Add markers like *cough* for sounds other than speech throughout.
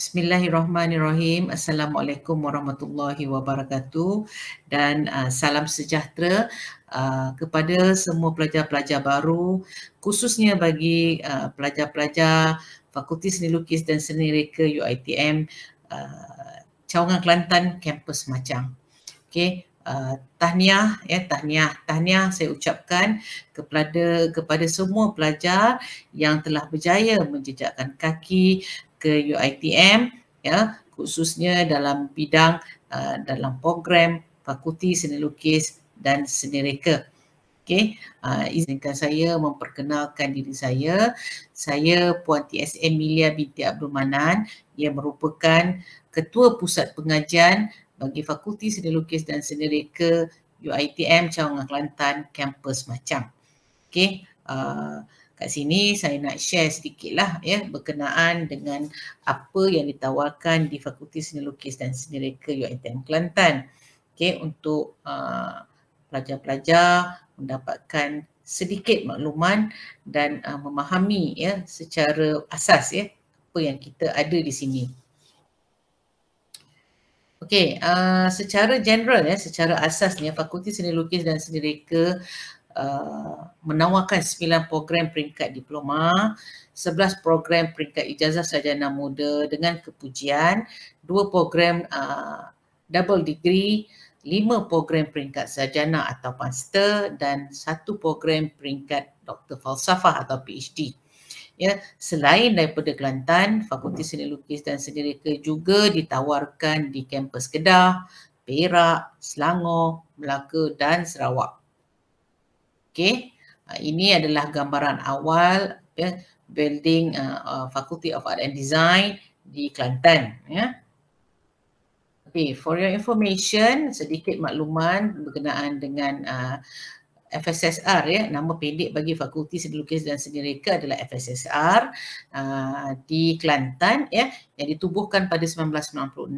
Bismillahirrahmanirrahim. Assalamualaikum warahmatullahi wabarakatuh dan uh, salam sejahtera uh, kepada semua pelajar-pelajar baru khususnya bagi uh, pelajar-pelajar Fakulti Seni Lukis dan Seni Reka UiTM uh, Cawangan Kelantan Kampus Macang. Okey, uh, tahniah ya tahniah tahniah saya ucapkan kepada kepada semua pelajar yang telah berjaya menjejakkan kaki ke UiTM ya khususnya dalam bidang uh, dalam program fakulti seni lukis dan seni reka. Okey, uh, izinkan saya memperkenalkan diri saya. Saya Puan TS Emilia binti Abdul Manan yang merupakan ketua pusat pengajian bagi fakulti seni lukis dan seni reka UiTM Cawangan Kelantan kampus Macam. Okey, uh, kat sini saya nak share sedikit lah ya berkenaan dengan apa yang ditawarkan di Fakulti Seni Lukis dan Seni Reka UITM Kelantan. Okay, untuk uh, pelajar-pelajar mendapatkan sedikit makluman dan uh, memahami ya secara asas ya apa yang kita ada di sini. Okey, uh, secara general ya, secara asasnya Fakulti Seni Lukis dan Seni Reka Uh, menawarkan 9 program peringkat diploma, 11 program peringkat ijazah sarjana muda dengan kepujian, 2 program uh, double degree, 5 program peringkat sarjana atau master dan 1 program peringkat doktor falsafah atau PhD. Ya, selain daripada Kelantan, Fakulti Seni Lukis dan Seni Reka juga ditawarkan di kampus Kedah, Perak, Selangor, Melaka dan Sarawak. Okay, ah, ini adalah gambaran awal ya, building uh, uh, Faculty of Art and Design di Kelantan. Ya. Okay, for your information, sedikit makluman berkenaan dengan uh, FSSR ya nama pendek bagi Fakulti Seni Lukis dan Seni Reka adalah FSSR uh, ah, di Kelantan ya yang ditubuhkan pada 1996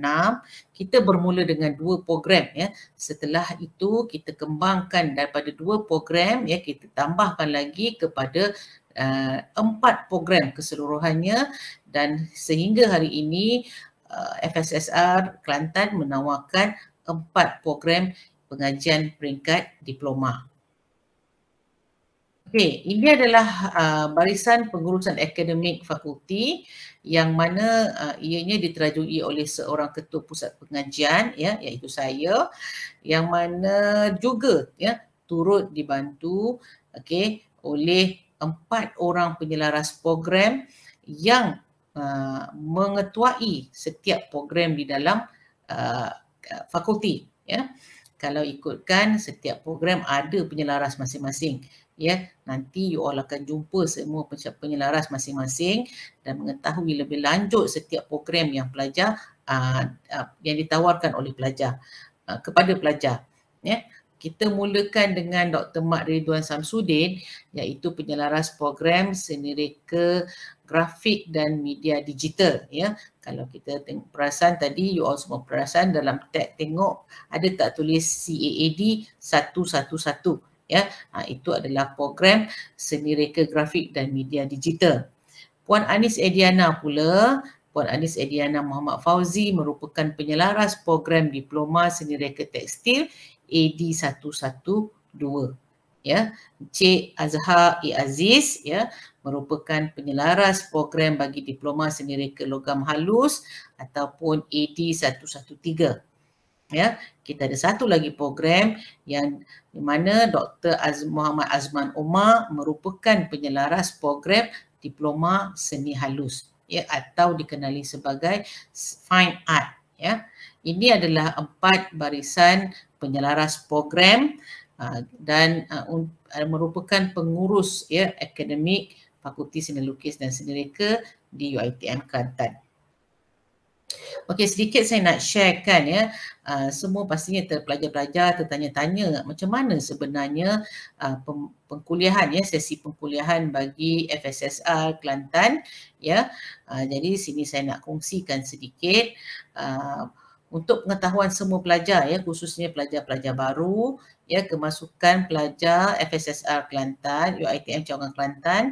kita bermula dengan dua program ya setelah itu kita kembangkan daripada dua program ya kita tambahkan lagi kepada uh, empat program keseluruhannya dan sehingga hari ini uh, ah, FSSR Kelantan menawarkan empat program pengajian peringkat diploma. Okay, ini adalah uh, barisan pengurusan akademik fakulti yang mana uh, ianya diterajui oleh seorang ketua pusat pengajian ya iaitu saya yang mana juga ya turut dibantu okey oleh empat orang penyelaras program yang uh, mengetuai setiap program di dalam uh, fakulti ya kalau ikutkan setiap program ada penyelaras masing-masing ya nanti you all akan jumpa semua penyelaras masing-masing dan mengetahui lebih lanjut setiap program yang pelajar aa, ah, ah, yang ditawarkan oleh pelajar aa, ah, kepada pelajar ya kita mulakan dengan Dr. Mat Ridwan Samsudin iaitu penyelaras program seni reka grafik dan media digital ya. Kalau kita tengok perasan tadi you all semua perasan dalam tag tengok ada tak tulis CAAD 111 ya ha, itu adalah program seni reka grafik dan media digital Puan Anis Ediana pula Puan Anis Ediana Muhammad Fauzi merupakan penyelaras program diploma seni reka tekstil AD112 ya C Azhar I Aziz ya merupakan penyelaras program bagi diploma seni reka logam halus ataupun AD113 ya kita ada satu lagi program yang di mana Dr Az Muhammad Azman Omar merupakan penyelaras program diploma seni halus ya atau dikenali sebagai fine art ya ini adalah empat barisan penyelaras program ha, dan ha, merupakan pengurus ya akademik Fakulti Seni Lukis dan Seni Reka di UiTM Kelantan. Okey sedikit saya nak sharekan ya. Uh, semua pastinya terpelajar-pelajar tertanya-tanya macam mana sebenarnya uh, pengkuliahan ya sesi pengkuliahan bagi FSSR Kelantan ya. Uh, jadi sini saya nak kongsikan sedikit uh, untuk pengetahuan semua pelajar ya khususnya pelajar-pelajar baru ya kemasukan pelajar FSSR Kelantan UiTM Cawangan Kelantan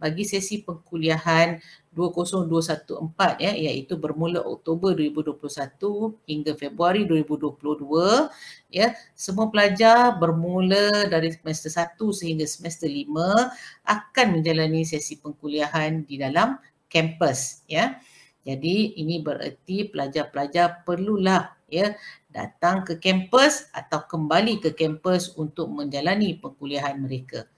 bagi sesi pengkuliahan 2024 ya iaitu bermula Oktober 2021 hingga Februari 2022 ya semua pelajar bermula dari semester 1 sehingga semester 5 akan menjalani sesi pengkuliahan di dalam kampus ya jadi ini bererti pelajar-pelajar perlulah ya datang ke kampus atau kembali ke kampus untuk menjalani pengkuliahan mereka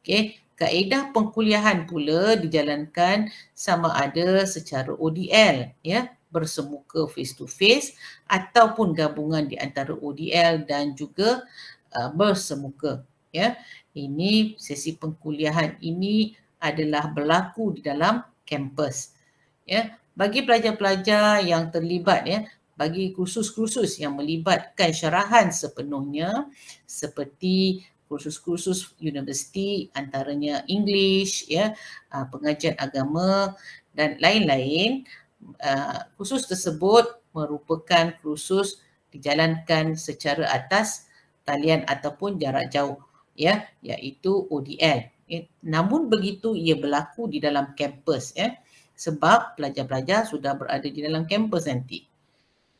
okey kaedah pengkuliahan pula dijalankan sama ada secara ODL ya bersemuka face to face ataupun gabungan di antara ODL dan juga uh, bersemuka ya ini sesi pengkuliahan ini adalah berlaku di dalam kampus ya bagi pelajar-pelajar yang terlibat ya bagi kursus-kursus yang melibatkan syarahan sepenuhnya seperti kursus-kursus universiti antaranya English, ya, uh, pengajian agama dan lain-lain. Uh, kursus tersebut merupakan kursus dijalankan secara atas talian ataupun jarak jauh, ya, iaitu ODL. Ya. Eh, namun begitu ia berlaku di dalam kampus, ya, sebab pelajar-pelajar sudah berada di dalam kampus nanti.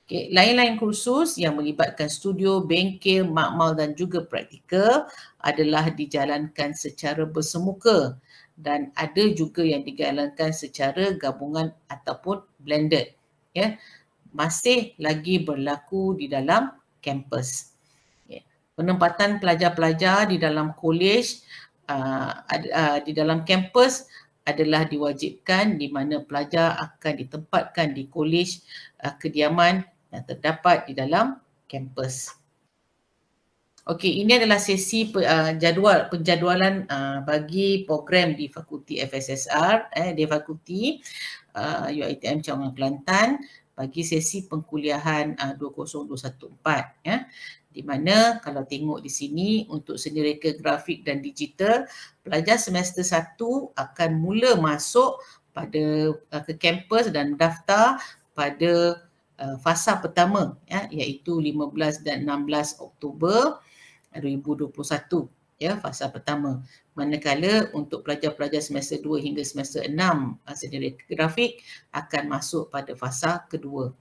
Okay. Lain-lain kursus yang melibatkan studio, bengkel, makmal dan juga praktikal adalah dijalankan secara bersemuka dan ada juga yang dijalankan secara gabungan ataupun blended. Ya. Masih lagi berlaku di dalam kampus. Ya. Penempatan pelajar-pelajar di dalam kolej, uh, uh, di dalam kampus adalah diwajibkan di mana pelajar akan ditempatkan di kolej uh, kediaman yang terdapat di dalam kampus. Okey, ini adalah sesi uh, jadual penjadualan uh, bagi program di Fakulti FSSR eh di Fakulti uh, UiTM Cawangan Kelantan bagi sesi pengkuliahan uh, 20214 ya. Di mana kalau tengok di sini untuk seni reka grafik dan digital, pelajar semester 1 akan mula masuk pada uh, ke kampus dan daftar pada uh, fasa pertama ya iaitu 15 dan 16 Oktober 2021 ya fasa pertama manakala untuk pelajar-pelajar semester 2 hingga semester 6 uh, sendiri grafik akan masuk pada fasa kedua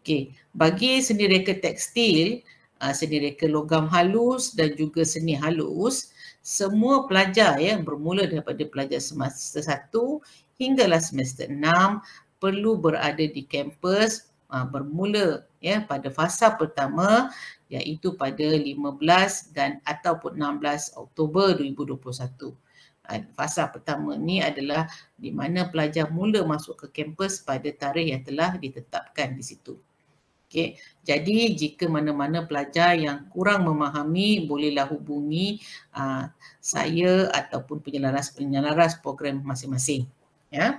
okey bagi seni reka tekstil uh, seni reka logam halus dan juga seni halus semua pelajar ya, yang bermula daripada pelajar semester 1 hinggalah semester 6 perlu berada di kampus Ah, bermula ya pada fasa pertama iaitu pada 15 dan ataupun 16 Oktober 2021. Ah, fasa pertama ni adalah di mana pelajar mula masuk ke kampus pada tarikh yang telah ditetapkan di situ. Okay. Jadi jika mana-mana pelajar yang kurang memahami bolehlah hubungi uh, saya ataupun penyelaras-penyelaras program masing-masing. Ya. Yeah.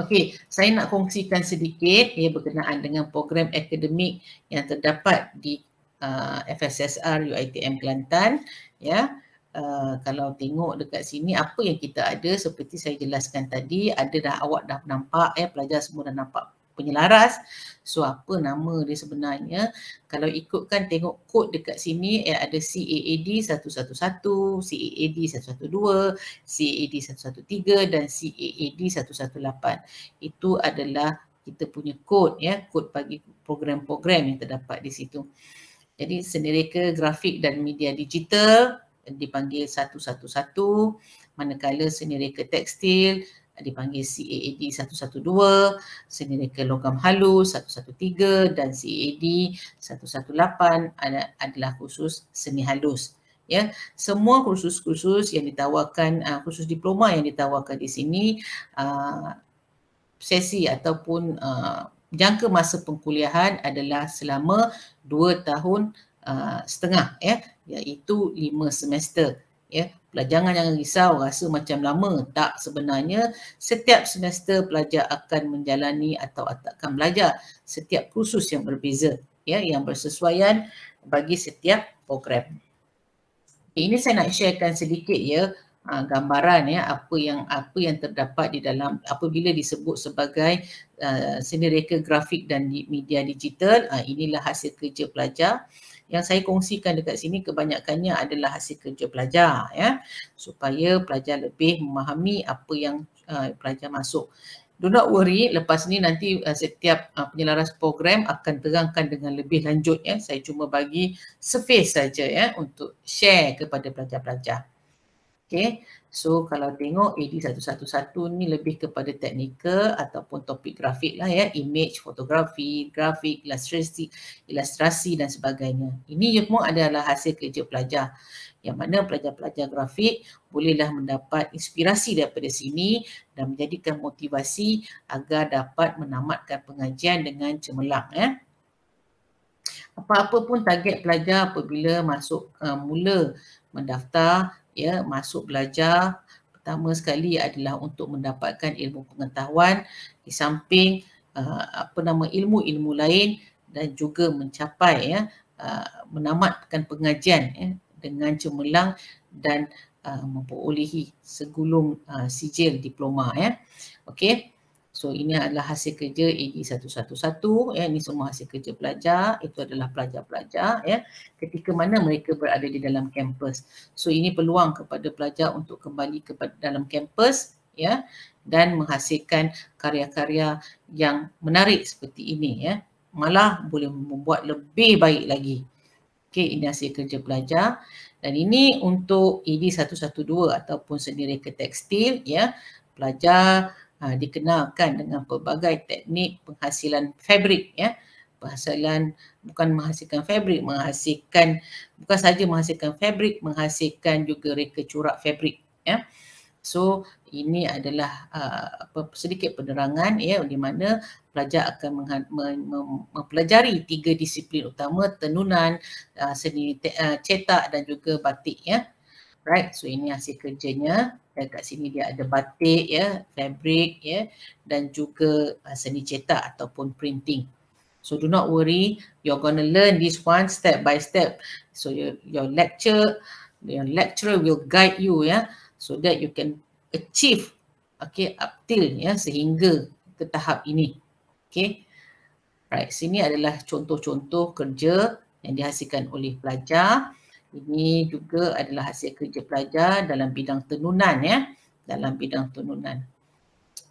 Okey, saya nak kongsikan sedikit ya berkenaan dengan program akademik yang terdapat di uh, FSSR UiTM Kelantan ya. Uh, kalau tengok dekat sini apa yang kita ada seperti saya jelaskan tadi, ada dah awak dah nampak ya pelajar semua dah nampak penyelaras. So apa nama dia sebenarnya? Kalau ikutkan tengok kod dekat sini ya ada CAAD 111, CAAD 112, CAAD 113 dan CAAD 118. Itu adalah kita punya kod ya, kod bagi program-program yang terdapat di situ. Jadi senereka grafik dan media digital dipanggil 111 manakala senereka tekstil dipanggil CAAD 112, Seneca Logam Halus 113 dan CAAD 118 adalah khusus seni halus. Ya, semua kursus-kursus yang ditawarkan, uh, kursus diploma yang ditawarkan di sini, ah, sesi ataupun ah, jangka masa pengkuliahan adalah selama dua tahun setengah ya, iaitu lima semester ya pelajangan jangan risau rasa macam lama tak sebenarnya setiap semester pelajar akan menjalani atau akan belajar setiap kursus yang berbeza ya yang bersesuaian bagi setiap program ini saya nak sharekan sedikit ya ah, gambaran ya apa yang apa yang terdapat di dalam apabila disebut sebagai uh, seni reka grafik dan di media digital uh, inilah hasil kerja pelajar yang saya kongsikan dekat sini kebanyakannya adalah hasil kerja pelajar ya supaya pelajar lebih memahami apa yang uh, pelajar masuk do not worry lepas ni nanti uh, setiap uh, penyelaras program akan terangkan dengan lebih lanjut ya saya cuma bagi surface saja ya untuk share kepada pelajar-pelajar okey So kalau tengok AD 111 ni lebih kepada teknikal ataupun topik grafik lah ya. Image, fotografi, grafik, ilustrasi, ilustrasi dan sebagainya. Ini semua adalah hasil kerja pelajar. Yang mana pelajar-pelajar grafik bolehlah mendapat inspirasi daripada sini dan menjadikan motivasi agar dapat menamatkan pengajian dengan cemerlang. Ya. Apa-apa pun target pelajar apabila masuk uh, mula mendaftar ya masuk belajar pertama sekali adalah untuk mendapatkan ilmu pengetahuan di samping uh, apa nama ilmu-ilmu lain dan juga mencapai ya uh, menamatkan pengajian ya dengan cemerlang dan uh, memperolehi segulung uh, sijil diploma ya okey So ini adalah hasil kerja AG 111 ya ini semua hasil kerja pelajar itu adalah pelajar-pelajar ya ketika mana mereka berada di dalam kampus. So ini peluang kepada pelajar untuk kembali ke dalam kampus ya dan menghasilkan karya-karya yang menarik seperti ini ya. Malah boleh membuat lebih baik lagi. Okay, ini hasil kerja pelajar dan ini untuk AG 112 ataupun sendiri ke tekstil ya pelajar ha, dikenalkan dengan pelbagai teknik penghasilan fabrik ya penghasilan bukan menghasilkan fabrik menghasilkan bukan saja menghasilkan fabrik menghasilkan juga reka curak fabrik ya so ini adalah uh, apa sedikit penerangan ya di mana pelajar akan mengha- mempelajari tiga disiplin utama tenunan uh, seni te- uh, cetak dan juga batik ya right so ini hasil kerjanya dan kat sini dia ada batik ya fabric ya dan juga uh, seni cetak ataupun printing so do not worry you're going to learn this one step by step so your your lecture your lecturer will guide you ya so that you can achieve okay up till ya sehingga ke tahap ini okay right sini adalah contoh-contoh kerja yang dihasilkan oleh pelajar ini juga adalah hasil kerja pelajar dalam bidang tenunan ya, dalam bidang tenunan.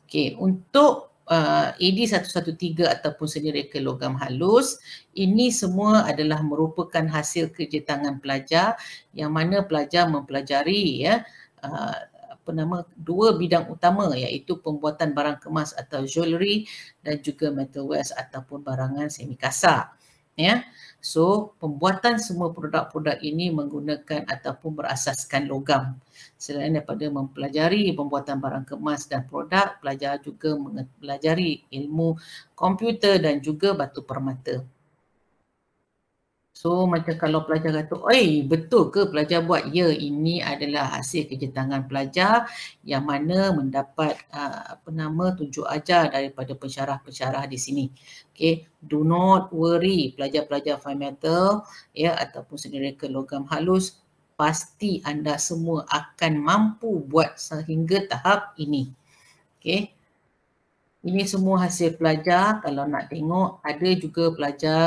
Okey, untuk uh, AD113 ataupun seni reka logam halus, ini semua adalah merupakan hasil kerja tangan pelajar yang mana pelajar mempelajari ya uh, apa nama dua bidang utama iaitu pembuatan barang kemas atau jewelry dan juga metalware ataupun barangan semi kasar. Ya. So pembuatan semua produk-produk ini menggunakan ataupun berasaskan logam. Selain daripada mempelajari pembuatan barang kemas dan produk, pelajar juga mempelajari ilmu komputer dan juga batu permata. So macam kalau pelajar kata, oi betul ke pelajar buat? Ya, ini adalah hasil kerja tangan pelajar yang mana mendapat uh, apa nama tunjuk ajar daripada pensyarah-pensyarah di sini. Okay, do not worry pelajar-pelajar fine metal ya ataupun sendiri ke logam halus pasti anda semua akan mampu buat sehingga tahap ini. Okay. Ini semua hasil pelajar. Kalau nak tengok, ada juga pelajar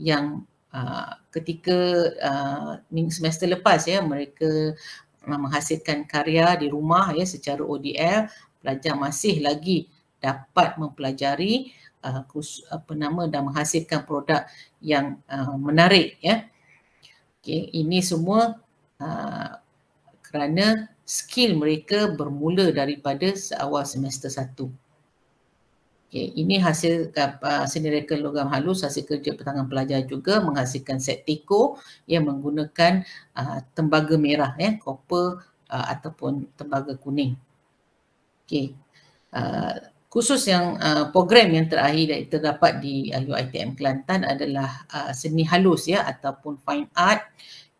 yang Ah, ketika uh, semester lepas ya mereka uh, menghasilkan karya di rumah ya secara ODL pelajar masih lagi dapat mempelajari uh, apa nama dan menghasilkan produk yang uh, menarik ya okay, ini semua uh, kerana skill mereka bermula daripada seawal semester satu. Okay, ini hasil uh, ah, reka logam halus, hasil kerja petangan pelajar juga menghasilkan set teko yang menggunakan uh, tembaga merah, ya, copper uh, ataupun tembaga kuning. Okay. Uh, khusus yang uh, program yang terakhir yang terdapat di uh, UITM Kelantan adalah uh, seni halus ya ataupun fine art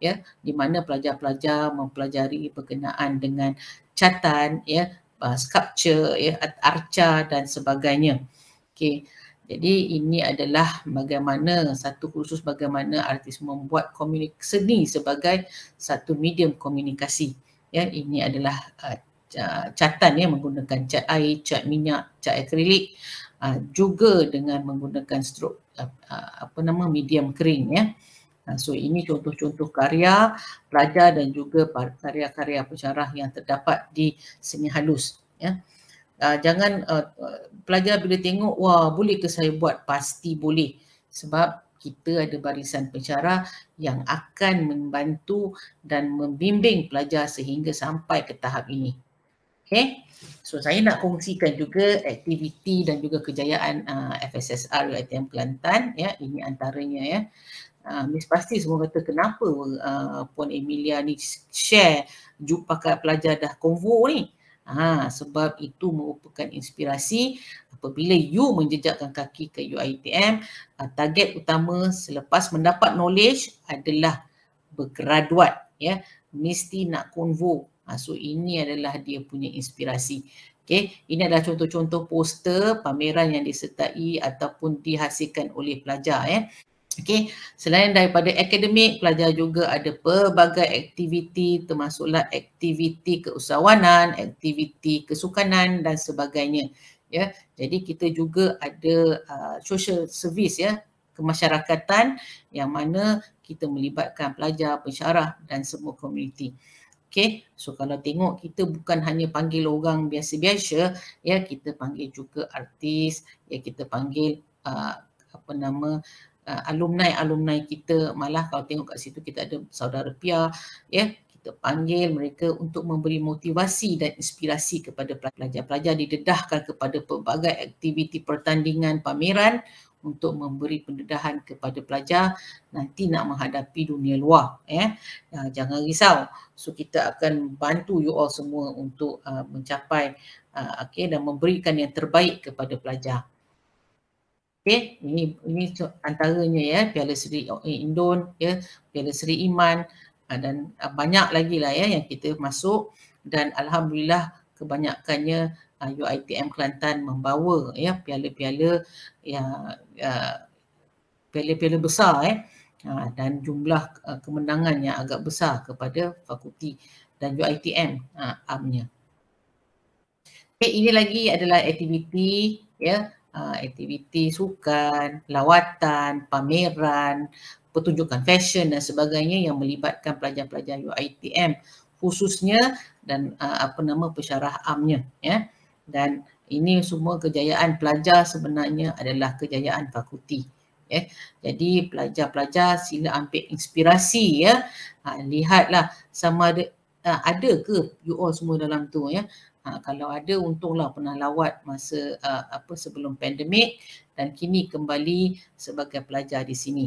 ya di mana pelajar-pelajar mempelajari perkenaan dengan catan ya uh, sculpture ya arca dan sebagainya. Okay, Jadi ini adalah bagaimana satu khusus bagaimana artis membuat seni sebagai satu medium komunikasi. Ya, ini adalah uh, catan ya menggunakan cat air, cat minyak, cat akrilik uh, juga dengan menggunakan stroke uh, uh, apa nama medium kering ya. Ah, so ini contoh-contoh karya pelajar dan juga karya-karya pensyarah yang terdapat di seni halus. Ya. Uh, jangan uh, pelajar bila tengok, wah boleh ke saya buat? Pasti boleh. Sebab kita ada barisan pensyarah yang akan membantu dan membimbing pelajar sehingga sampai ke tahap ini. Okay. So saya nak kongsikan juga aktiviti dan juga kejayaan uh, FSSR UITM Kelantan. Ya. Ini antaranya. ya. Ah, miss pasti semua kata kenapa uh, Puan Emilia ni share jumpa pakai pelajar dah konvo ni. Ha, sebab itu merupakan inspirasi apabila you menjejakkan kaki ke UITM, uh, target utama selepas mendapat knowledge adalah bergraduat. Ya. Mesti nak konvo. Ha, so ini adalah dia punya inspirasi. Okay. Ini adalah contoh-contoh poster pameran yang disertai ataupun dihasilkan oleh pelajar. Ya. Okey, Selain daripada akademik, pelajar juga ada pelbagai aktiviti termasuklah aktiviti keusahawanan, aktiviti kesukanan dan sebagainya. Ya. Jadi kita juga ada uh, social service ya, kemasyarakatan yang mana kita melibatkan pelajar, pensyarah dan semua komuniti. Okey, so kalau tengok kita bukan hanya panggil orang biasa-biasa, ya kita panggil juga artis, ya kita panggil uh, apa nama uh, ah, alumni-alumni kita malah kalau tengok kat situ kita ada saudara pia ya yeah, kita panggil mereka untuk memberi motivasi dan inspirasi kepada pelajar-pelajar didedahkan kepada pelbagai aktiviti pertandingan pameran untuk memberi pendedahan kepada pelajar nanti nak menghadapi dunia luar ya ah, jangan risau so kita akan bantu you all semua untuk uh, mencapai uh, okay dan memberikan yang terbaik kepada pelajar Okey, ini ini antaranya ya Piala Seri eh, Indon, ya Piala Seri Iman ah, dan ah, banyak lagi lah ya yang kita masuk dan alhamdulillah kebanyakannya ah, UiTM Kelantan membawa ya piala-piala ya piala-piala besar eh dan jumlah kemenangan yang agak besar kepada fakulti dan UiTM amnya. Okey, ini lagi adalah aktiviti ya Ah, aktiviti sukan, lawatan, pameran, pertunjukan fashion dan sebagainya yang melibatkan pelajar-pelajar UITM khususnya dan uh, apa nama pensyarah amnya ya. Dan ini semua kejayaan pelajar sebenarnya adalah kejayaan fakulti ya. Jadi pelajar-pelajar sila ambil inspirasi ya. Ha, lihatlah sama ada uh, ada ke you all semua dalam tu ya. Ha, kalau ada untunglah pernah lawat masa uh, apa sebelum pandemik dan kini kembali sebagai pelajar di sini.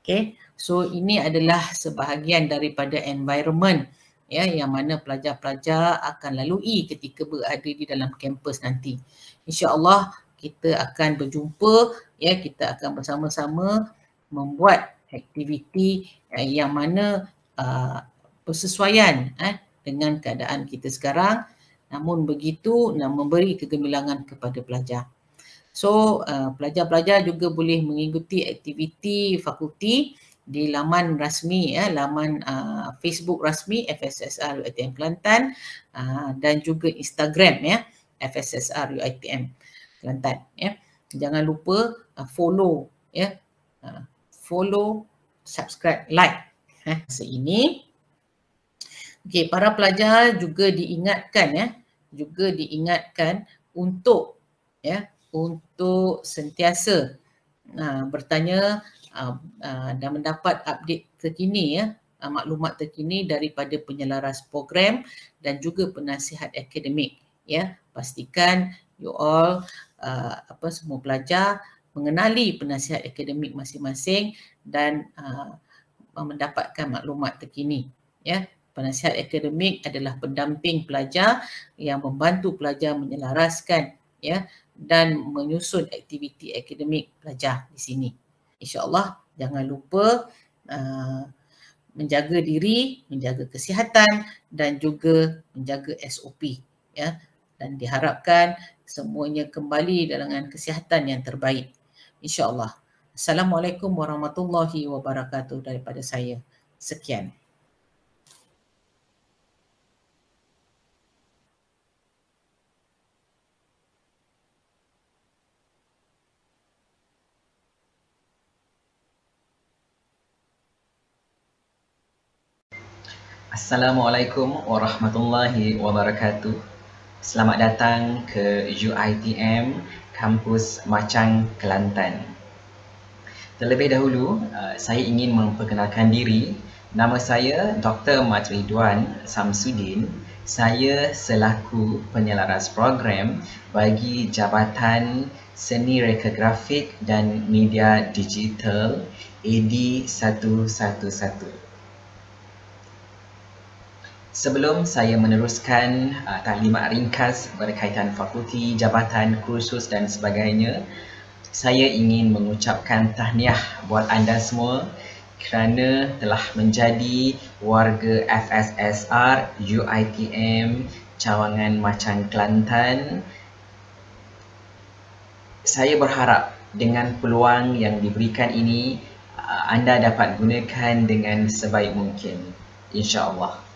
Okay. So ini adalah sebahagian daripada environment ya yang mana pelajar-pelajar akan lalui ketika berada di dalam kampus nanti. Insyaallah kita akan berjumpa ya kita akan bersama-sama membuat aktiviti ya, yang mana uh, persesuaian eh dengan keadaan kita sekarang. Namun begitu nak memberi kegemilangan kepada pelajar. So uh, pelajar-pelajar juga boleh mengikuti aktiviti fakulti di laman rasmi ya, laman uh, Facebook rasmi FSSR UiTM Kelantan uh, dan juga Instagram ya FSSR UiTM Kelantan ya. Jangan lupa uh, follow ya. Uh, follow, subscribe, like. Ha, eh, ini Okey, para pelajar juga diingatkan ya, juga diingatkan untuk ya, untuk sentiasa uh, bertanya uh, uh, dan mendapat update terkini ya, uh, maklumat terkini daripada penyelaras program dan juga penasihat akademik ya. Pastikan you all uh, apa semua pelajar mengenali penasihat akademik masing-masing dan uh, mendapatkan maklumat terkini ya penasihat akademik adalah pendamping pelajar yang membantu pelajar menyelaraskan ya dan menyusun aktiviti akademik pelajar di sini. Insya Allah jangan lupa uh, menjaga diri, menjaga kesihatan dan juga menjaga SOP. Ya. Dan diharapkan semuanya kembali dalam kesihatan yang terbaik. Insya Allah. Assalamualaikum warahmatullahi wabarakatuh daripada saya. Sekian. Assalamualaikum warahmatullahi wabarakatuh. Selamat datang ke UITM kampus Macang Kelantan. Terlebih dahulu, uh, saya ingin memperkenalkan diri. Nama saya Dr. Matriduan Samsudin. Saya selaku penyelaras program bagi Jabatan Seni Reka Grafik dan Media Digital AD 111. Sebelum saya meneruskan uh, taklimat ringkas berkaitan fakulti, jabatan, kursus dan sebagainya, saya ingin mengucapkan tahniah buat anda semua kerana telah menjadi warga FSSR UiTM Cawangan Macan Kelantan. Saya berharap dengan peluang yang diberikan ini uh, anda dapat gunakan dengan sebaik mungkin. InsyaAllah.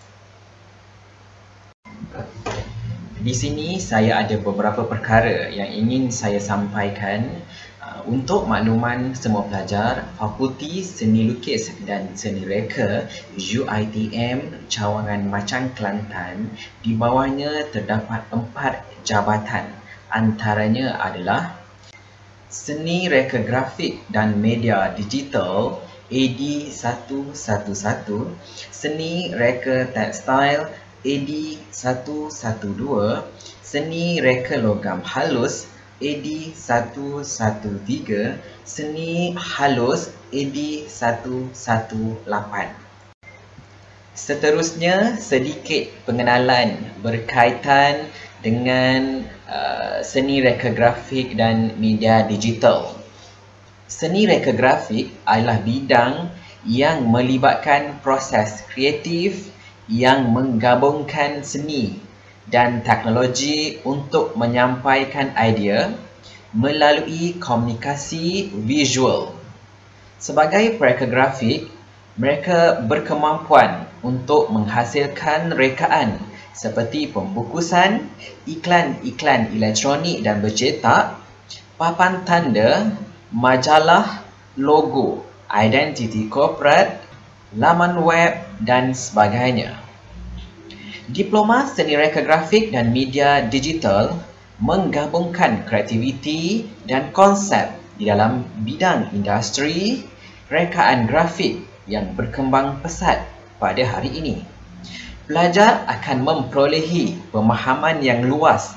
Di sini saya ada beberapa perkara yang ingin saya sampaikan uh, untuk makluman semua pelajar Fakulti Seni Lukis dan Seni Reka UITM Cawangan Macang Kelantan di bawahnya terdapat empat jabatan antaranya adalah Seni Reka Grafik dan Media Digital AD111 Seni Reka Textile AD 112 Seni reka logam halus AD 113 Seni halus AD 118 Seterusnya sedikit pengenalan berkaitan dengan uh, seni reka grafik dan media digital Seni reka grafik adalah bidang yang melibatkan proses kreatif, yang menggabungkan seni dan teknologi untuk menyampaikan idea melalui komunikasi visual. Sebagai pereka grafik, mereka berkemampuan untuk menghasilkan rekaan seperti pembukusan, iklan-iklan elektronik dan bercetak, papan tanda, majalah, logo, identiti korporat laman web dan sebagainya. Diploma seni reka grafik dan media digital menggabungkan kreativiti dan konsep di dalam bidang industri rekaan grafik yang berkembang pesat pada hari ini. Pelajar akan memperolehi pemahaman yang luas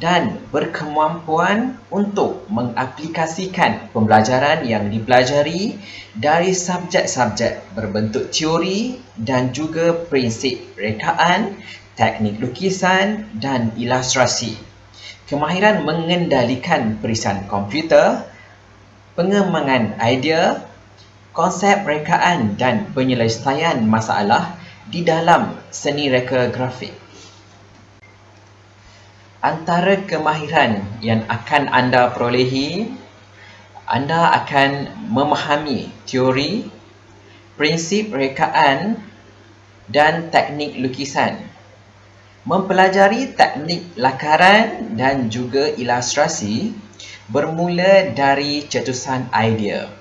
dan berkemampuan untuk mengaplikasikan pembelajaran yang dipelajari dari subjek-subjek berbentuk teori dan juga prinsip rekaan, teknik lukisan dan ilustrasi. Kemahiran mengendalikan perisian komputer, pengembangan idea, konsep rekaan dan penyelesaian masalah di dalam seni reka grafik antara kemahiran yang akan anda perolehi anda akan memahami teori prinsip rekaan dan teknik lukisan mempelajari teknik lakaran dan juga ilustrasi bermula dari cetusan idea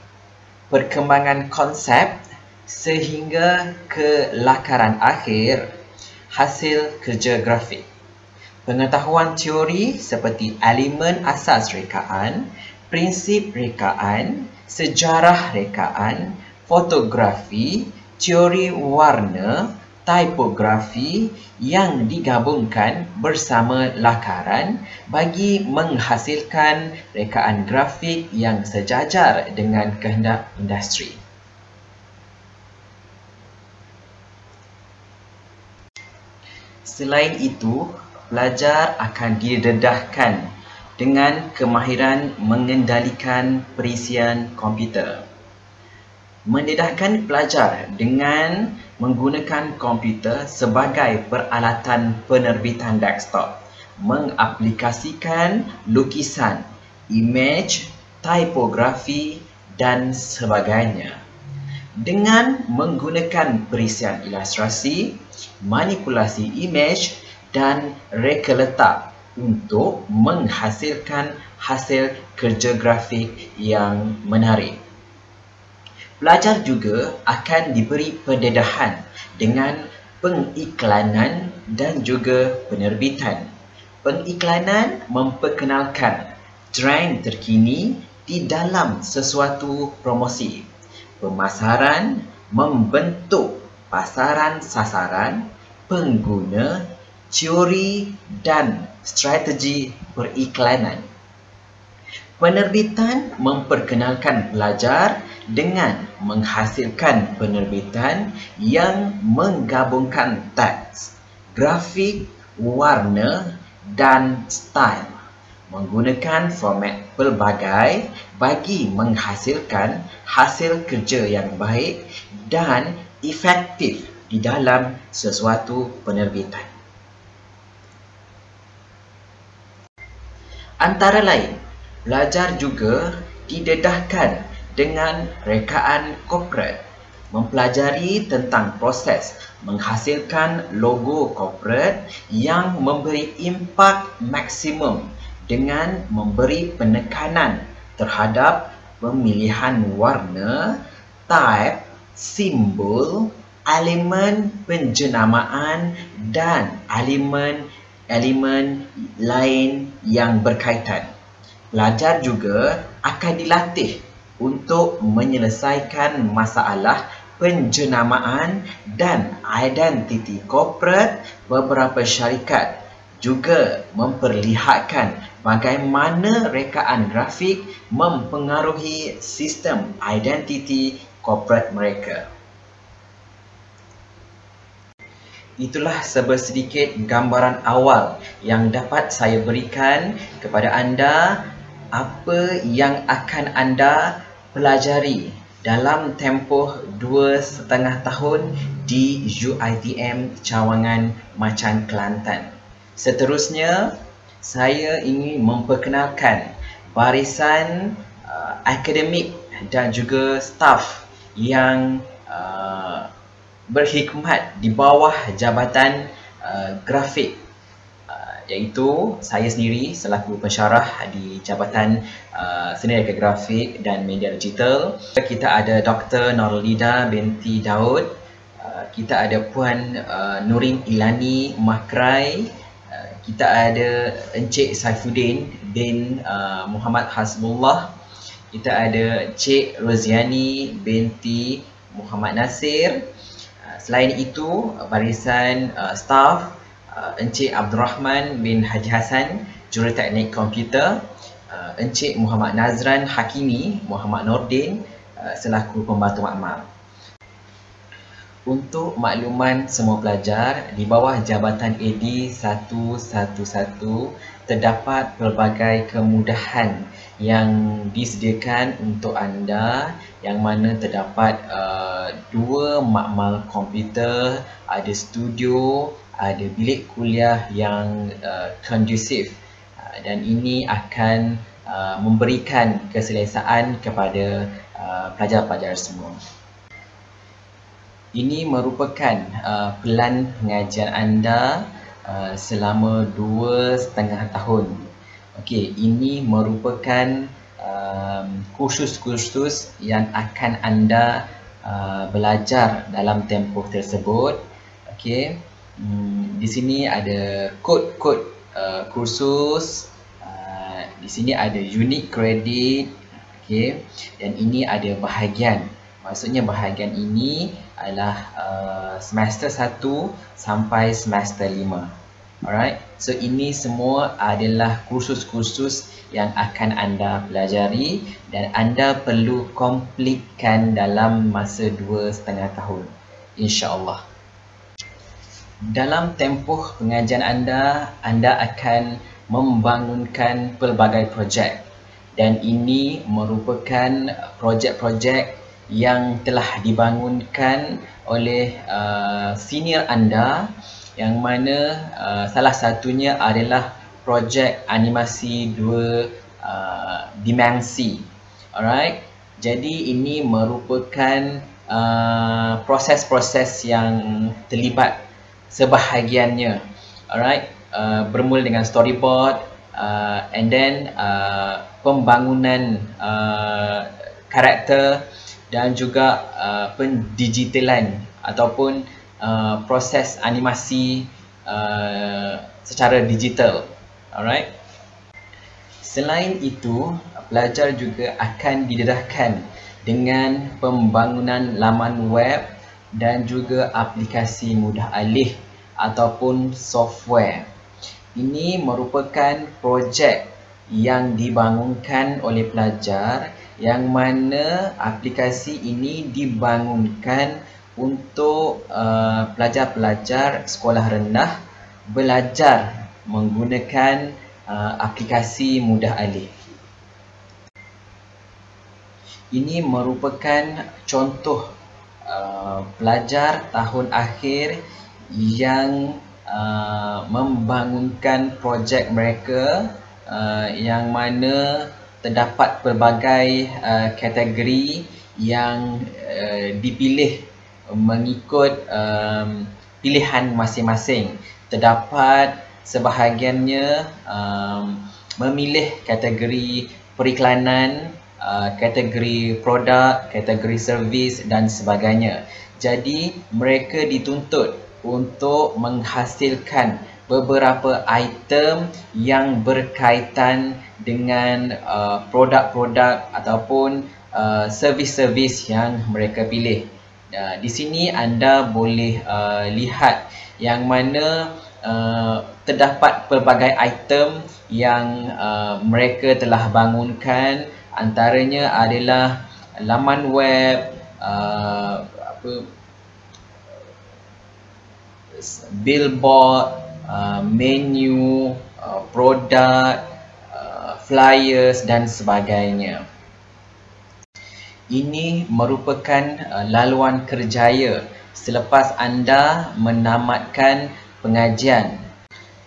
perkembangan konsep sehingga ke lakaran akhir hasil kerja grafik pengetahuan teori seperti elemen asas rekaan, prinsip rekaan, sejarah rekaan, fotografi, teori warna, tipografi yang digabungkan bersama lakaran bagi menghasilkan rekaan grafik yang sejajar dengan kehendak industri. Selain itu, pelajar akan didedahkan dengan kemahiran mengendalikan perisian komputer. Mendedahkan pelajar dengan menggunakan komputer sebagai peralatan penerbitan desktop, mengaplikasikan lukisan, imej, typography dan sebagainya. Dengan menggunakan perisian ilustrasi, manipulasi imej dan reka letak untuk menghasilkan hasil kerja grafik yang menarik. Pelajar juga akan diberi pendedahan dengan pengiklanan dan juga penerbitan. Pengiklanan memperkenalkan trend terkini di dalam sesuatu promosi. Pemasaran membentuk pasaran sasaran pengguna teori dan strategi periklanan. Penerbitan memperkenalkan pelajar dengan menghasilkan penerbitan yang menggabungkan teks, grafik, warna dan style menggunakan format pelbagai bagi menghasilkan hasil kerja yang baik dan efektif di dalam sesuatu penerbitan. Antara lain, pelajar juga didedahkan dengan rekaan korporat mempelajari tentang proses menghasilkan logo korporat yang memberi impak maksimum dengan memberi penekanan terhadap pemilihan warna, type, simbol, elemen penjenamaan dan elemen-elemen lain yang berkaitan. Pelajar juga akan dilatih untuk menyelesaikan masalah penjenamaan dan identiti korporat beberapa syarikat juga memperlihatkan bagaimana rekaan grafik mempengaruhi sistem identiti korporat mereka. itulah sebersedikit gambaran awal yang dapat saya berikan kepada anda apa yang akan anda pelajari dalam tempoh dua setengah tahun di UITM Cawangan Macan Kelantan. Seterusnya, saya ingin memperkenalkan barisan uh, akademik dan juga staf yang uh, berhikmat di bawah jabatan uh, grafik uh, iaitu saya sendiri selaku pensyarah di jabatan uh, seni dan grafik dan media digital kita ada Dr. Norlida binti Daud uh, kita ada Puan uh, Nurin Ilani Makrai uh, kita ada Encik Saifuddin bin uh, Muhammad Hasbullah kita ada Cik Roziani binti Muhammad Nasir, selain itu uh, barisan uh, staff uh, Encik Abdul Rahman bin Haji Hassan Juruteknik Komputer uh, Encik Muhammad Nazran Hakimi Muhammad Nordin uh, selaku pembantu makmal untuk makluman semua pelajar di bawah jabatan AD 111 terdapat pelbagai kemudahan yang disediakan untuk anda yang mana terdapat uh, dua makmal komputer, ada studio, ada bilik kuliah yang uh, kondusif uh, dan ini akan uh, memberikan keselesaan kepada uh, pelajar-pelajar semua. Ini merupakan uh, pelan pengajian anda uh, selama dua setengah tahun Okey, ini merupakan um, kursus-kursus yang akan anda uh, belajar dalam tempoh tersebut. Okey, um, di sini ada kod-kod uh, kursus. Uh, di sini ada unit kredit. Okey, dan ini ada bahagian. Maksudnya bahagian ini adalah uh, semester 1 sampai semester 5. Alright, so ini semua adalah kursus-kursus yang akan anda pelajari dan anda perlu komplitkan dalam masa dua setengah tahun. InsyaAllah. Dalam tempoh pengajian anda, anda akan membangunkan pelbagai projek dan ini merupakan projek-projek yang telah dibangunkan oleh uh, senior anda yang mana uh, salah satunya adalah projek animasi dua uh, dimensi. Alright. Jadi ini merupakan uh, proses-proses uh, yang terlibat sebahagiannya. Alright. Uh, bermula dengan storyboard uh, and then uh, pembangunan uh, karakter dan juga uh, pendigitalan ataupun Uh, proses animasi uh, secara digital. Alright. Selain itu, pelajar juga akan didedahkan dengan pembangunan laman web dan juga aplikasi mudah alih ataupun software. Ini merupakan projek yang dibangunkan oleh pelajar yang mana aplikasi ini dibangunkan untuk uh, pelajar-pelajar uh, sekolah rendah belajar menggunakan uh, aplikasi mudah alih. Ini merupakan contoh uh, pelajar tahun akhir yang uh, membangunkan projek mereka uh, yang mana terdapat pelbagai uh, kategori yang uh, dipilih mengikut um, pilihan masing-masing terdapat sebahagiannya um, memilih kategori periklanan uh, kategori produk kategori servis dan sebagainya jadi mereka dituntut untuk menghasilkan beberapa item yang berkaitan dengan uh, produk-produk ataupun uh, servis-servis yang mereka pilih Ya, di sini anda boleh uh, lihat yang mana uh, terdapat pelbagai item yang uh, mereka telah bangunkan antaranya adalah laman web apa billboard menu produk flyers dan sebagainya ini merupakan uh, laluan kerjaya selepas anda menamatkan pengajian.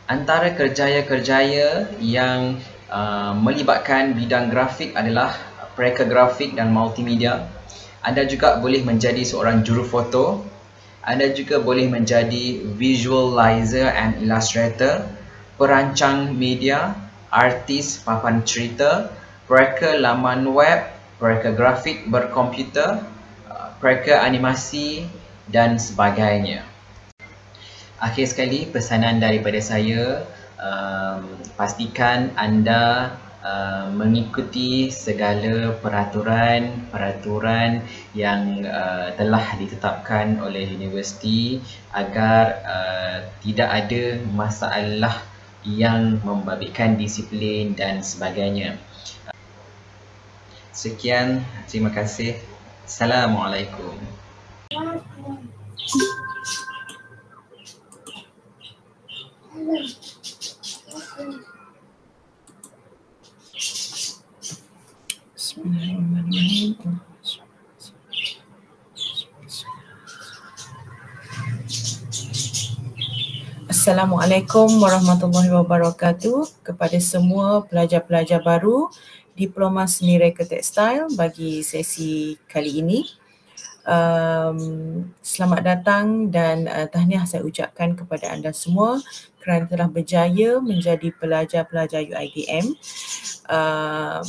Antara kerjaya-kerjaya yang uh, melibatkan bidang grafik adalah pereka grafik dan multimedia. Anda juga boleh menjadi seorang juru foto. Anda juga boleh menjadi visualizer and illustrator, perancang media, artis papan cerita, pereka laman web, reka grafik berkomputer, uh, reka animasi dan sebagainya. Akhir sekali pesanan daripada saya um, pastikan anda Uh, mengikuti segala peraturan-peraturan yang uh, telah ditetapkan oleh universiti agar uh, tidak ada masalah yang membabitkan disiplin dan sebagainya. Sekian, terima kasih. Assalamualaikum. Assalamualaikum warahmatullahi wabarakatuh kepada semua pelajar-pelajar baru diploma seni reka tekstil bagi sesi kali ini. Um, selamat datang dan uh, tahniah saya ucapkan kepada anda semua kerana telah berjaya menjadi pelajar-pelajar Uitm. Uh,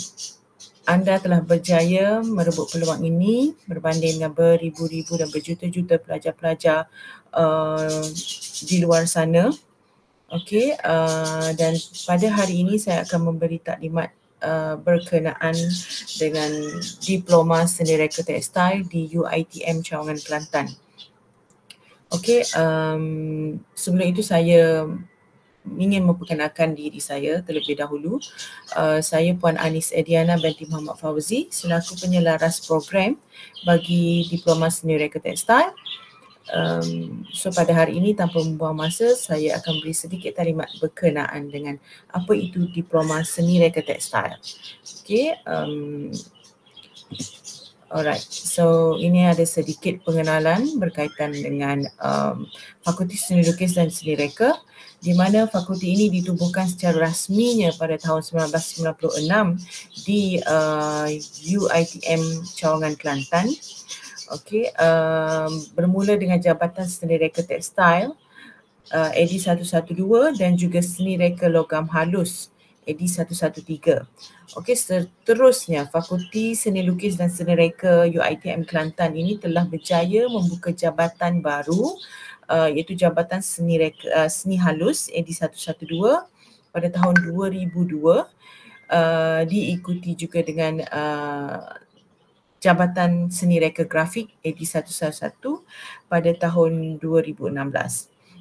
anda telah berjaya merebut peluang ini berbanding dengan beribu-ribu dan berjuta-juta pelajar-pelajar uh, di luar sana. Okey, uh, dan pada hari ini saya akan memberi taklimat Uh, berkenaan dengan diploma seni reka tekstil di UITM Cawangan Kelantan. Okey, um, sebelum itu saya ingin memperkenalkan diri saya terlebih dahulu. Uh, saya Puan Anis Ediana binti Muhammad Fauzi selaku penyelaras program bagi Diploma Seni Reka Tekstil. Um, so pada hari ini tanpa membuang masa saya akan beri sedikit taklimat berkenaan dengan apa itu diploma seni reka tekstil. Okay. Um, alright. So ini ada sedikit pengenalan berkaitan dengan um, Fakulti Seni Lukis dan Seni Reka di mana fakulti ini ditubuhkan secara rasminya pada tahun 1996 di uh, UITM Cawangan Kelantan. Okey, uh, um, bermula dengan Jabatan Seni Reka Tekstil uh, AD 112 dan juga Seni Reka Logam Halus AD 113. Okey, seterusnya Fakulti Seni Lukis dan Seni Reka UiTM Kelantan ini telah berjaya membuka jabatan baru uh, iaitu Jabatan Seni Reka uh, Seni Halus AD 112 pada tahun 2002 uh, diikuti juga dengan uh, Jabatan Seni Reka Grafik AD111 pada tahun 2016.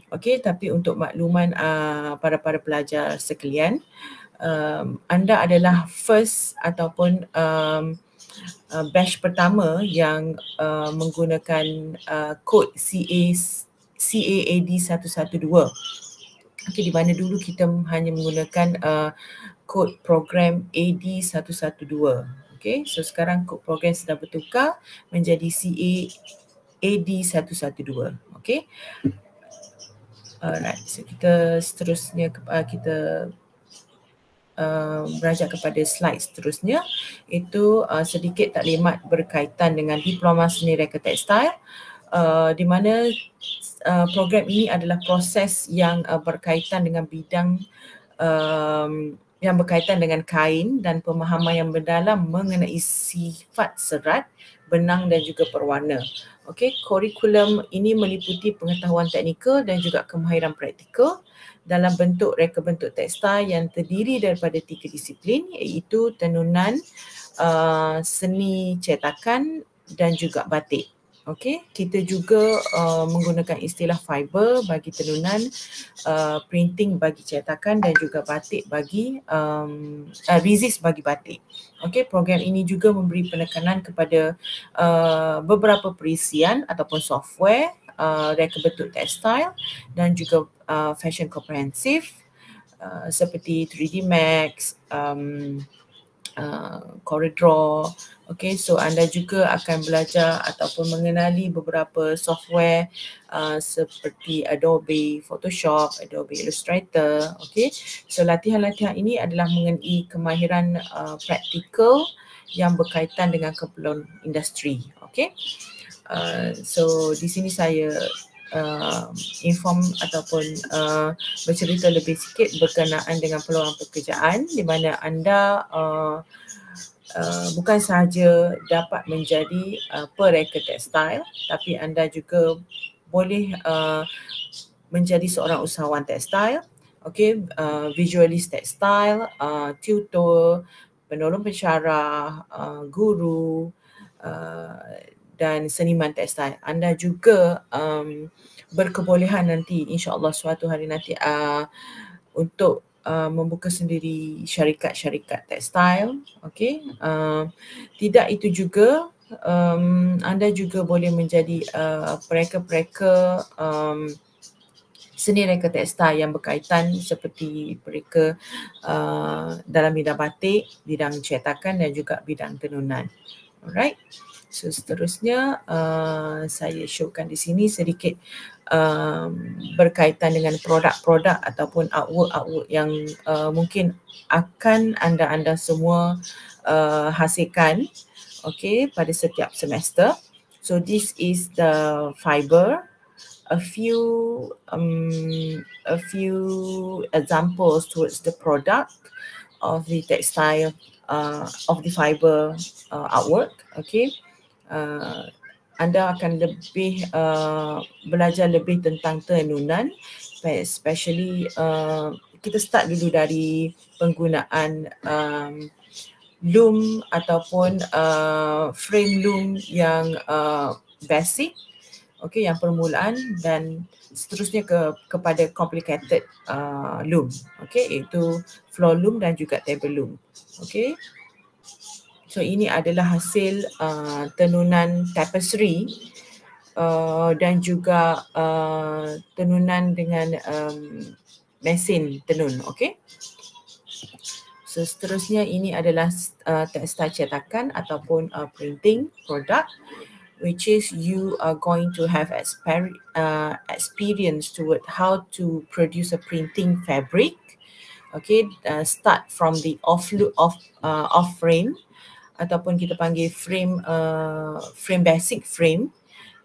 Okey, tapi untuk makluman uh, ah, para-para pelajar sekalian, um, anda adalah first ataupun um, uh, batch pertama yang uh, menggunakan uh, kod CA, CAAD112. Okey, di mana dulu kita hanya menggunakan uh, kod program AD112. Okay, so sekarang kod program sudah bertukar menjadi CA AD112. Okay. Alright, so kita seterusnya uh, kita uh, beranjak kepada slide seterusnya itu uh, sedikit taklimat berkaitan dengan diploma seni reka tekstil Uh, di mana uh, program ini adalah proses yang uh, berkaitan dengan bidang um, yang berkaitan dengan kain dan pemahaman yang mendalam mengenai sifat serat, benang dan juga perwarna. Okey, kurikulum ini meliputi pengetahuan teknikal dan juga kemahiran praktikal dalam bentuk reka bentuk tekstil yang terdiri daripada tiga disiplin iaitu tenunan, uh, seni cetakan dan juga batik. Okey, kita juga uh, menggunakan istilah fiber bagi tenunan, uh, printing bagi cetakan dan juga batik bagi um, uh, resist bagi batik. Okey, program ini juga memberi penekanan kepada uh, beberapa perisian ataupun software uh, reka bentuk tekstil dan juga uh, fashion comprehensive uh, seperti 3D Max, um, Uh, corridor. Okay, so anda juga akan belajar ataupun mengenali beberapa software uh, seperti Adobe Photoshop, Adobe Illustrator. Okay, so latihan-latihan ini adalah mengenai kemahiran uh, praktikal yang berkaitan dengan keperluan industri. Okay, uh, so di sini saya uh, inform ataupun uh, bercerita lebih sikit berkenaan dengan peluang pekerjaan di mana anda uh, Uh, bukan sahaja dapat menjadi uh, pereka tekstil tapi anda juga boleh uh, menjadi seorang usahawan tekstil okay, uh, visualist tekstil uh, tutor penolong pensyarah uh, guru uh, dan seniman tekstil. Anda juga um, berkebolehan nanti insya Allah suatu hari nanti uh, untuk Uh, membuka sendiri syarikat-syarikat tekstil, okay. Uh, tidak itu juga, um, anda juga boleh menjadi uh, pereka-pereka uh, um, seni reka tekstil yang berkaitan seperti pereka uh, dalam bidang batik, bidang cetakan dan juga bidang tenunan. Alright. So seterusnya uh, saya showkan di sini sedikit um, berkaitan dengan produk-produk ataupun artwork-artwork yang uh, mungkin akan anda-anda semua uh, hasilkan okay, pada setiap semester. So this is the fiber a few um, a few examples towards the product of the textile uh, of the fiber uh, artwork okay uh, anda akan lebih uh, belajar lebih tentang tenunan especially uh, kita start dulu dari penggunaan um, loom ataupun uh, frame loom yang uh, basic okay yang permulaan dan seterusnya ke kepada complicated uh, loom okay itu floor loom dan juga table loom okay So ini adalah hasil uh, tenunan tapestry uh, dan juga uh, tenunan dengan um, mesin tenun, okay? So seterusnya ini adalah uh, tekstil cetakan ataupun uh, printing product which is you are going to have uh, experience toward how to produce a printing fabric. Okay, uh, start from the off-loop, off, uh, off-frame frame off ataupun kita panggil frame uh, frame basic frame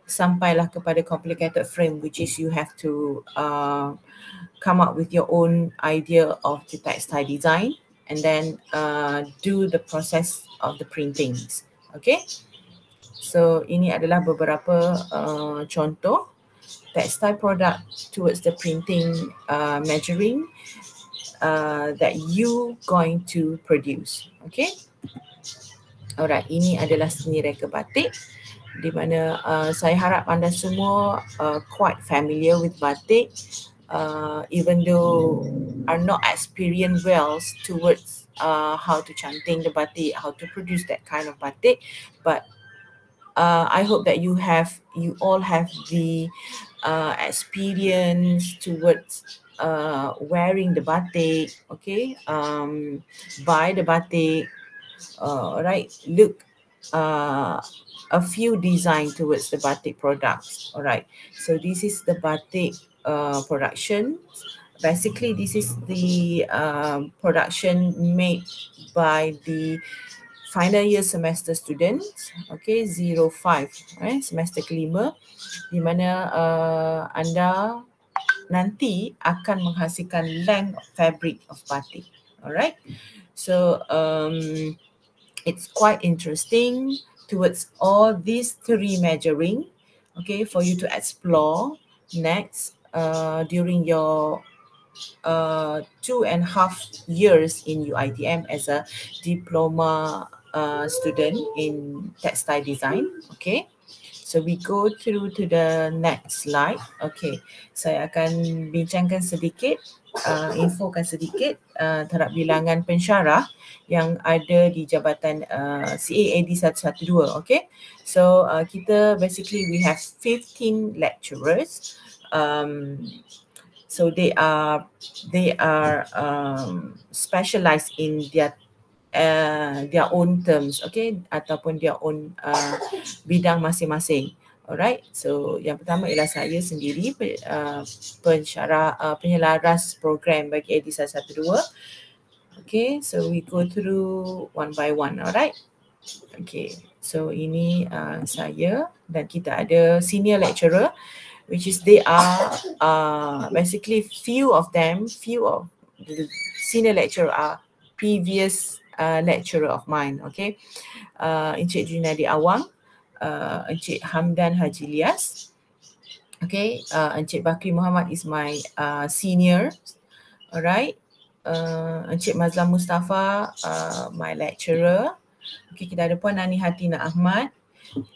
sampailah kepada complicated frame which is you have to uh, come up with your own idea of the textile design and then uh, do the process of the printings okay so ini adalah beberapa uh, contoh textile product towards the printing uh, measuring uh, that you going to produce okay Alright, ini adalah seni reka batik di mana uh, saya harap anda semua uh, quite familiar with batik uh, even though are not experienced well towards uh, how to chanting the batik, how to produce that kind of batik but uh, I hope that you have, you all have the uh, experience towards uh, wearing the batik, okay, um, buy the batik, uh, right, look uh, a few design towards the batik products. All right, so this is the batik uh, production. Basically, this is the um, production made by the final year semester students, okay, zero five, right, semester kelima, di mana uh, anda nanti akan menghasilkan length of fabric of batik, alright. So, um, it's quite interesting towards all these three measuring okay for you to explore next uh, during your uh, two and a half years in UITM as a diploma uh, student in textile design okay So we go through to the next slide. Okay, saya akan bincangkan sedikit, uh, infokan sedikit uh, terhadap bilangan pensyarah yang ada di jabatan uh, CAAD 112. Okay, so uh, kita basically we have 15 lecturers. Um, so they are they are um, specialized in their uh, their own terms, okay? Ataupun their own uh, bidang masing-masing. Alright, so yang pertama ialah saya sendiri uh, pensyarah, uh, penyelaras program bagi EDISA 12. Okay, so we go through one by one, alright? Okay, so ini uh, saya dan kita ada senior lecturer which is they are uh, basically few of them, few of the senior lecturer are previous Uh, lecturer of mine, okay? Uh, Encik Junadi Awang, uh, Encik Hamdan Haji Lias, okay? Uh, Encik Bakri Muhammad is my uh, senior, alright? Uh, Encik Mazlan Mustafa, uh, my lecturer. Okay, kita ada Puan Ani Hatina Ahmad,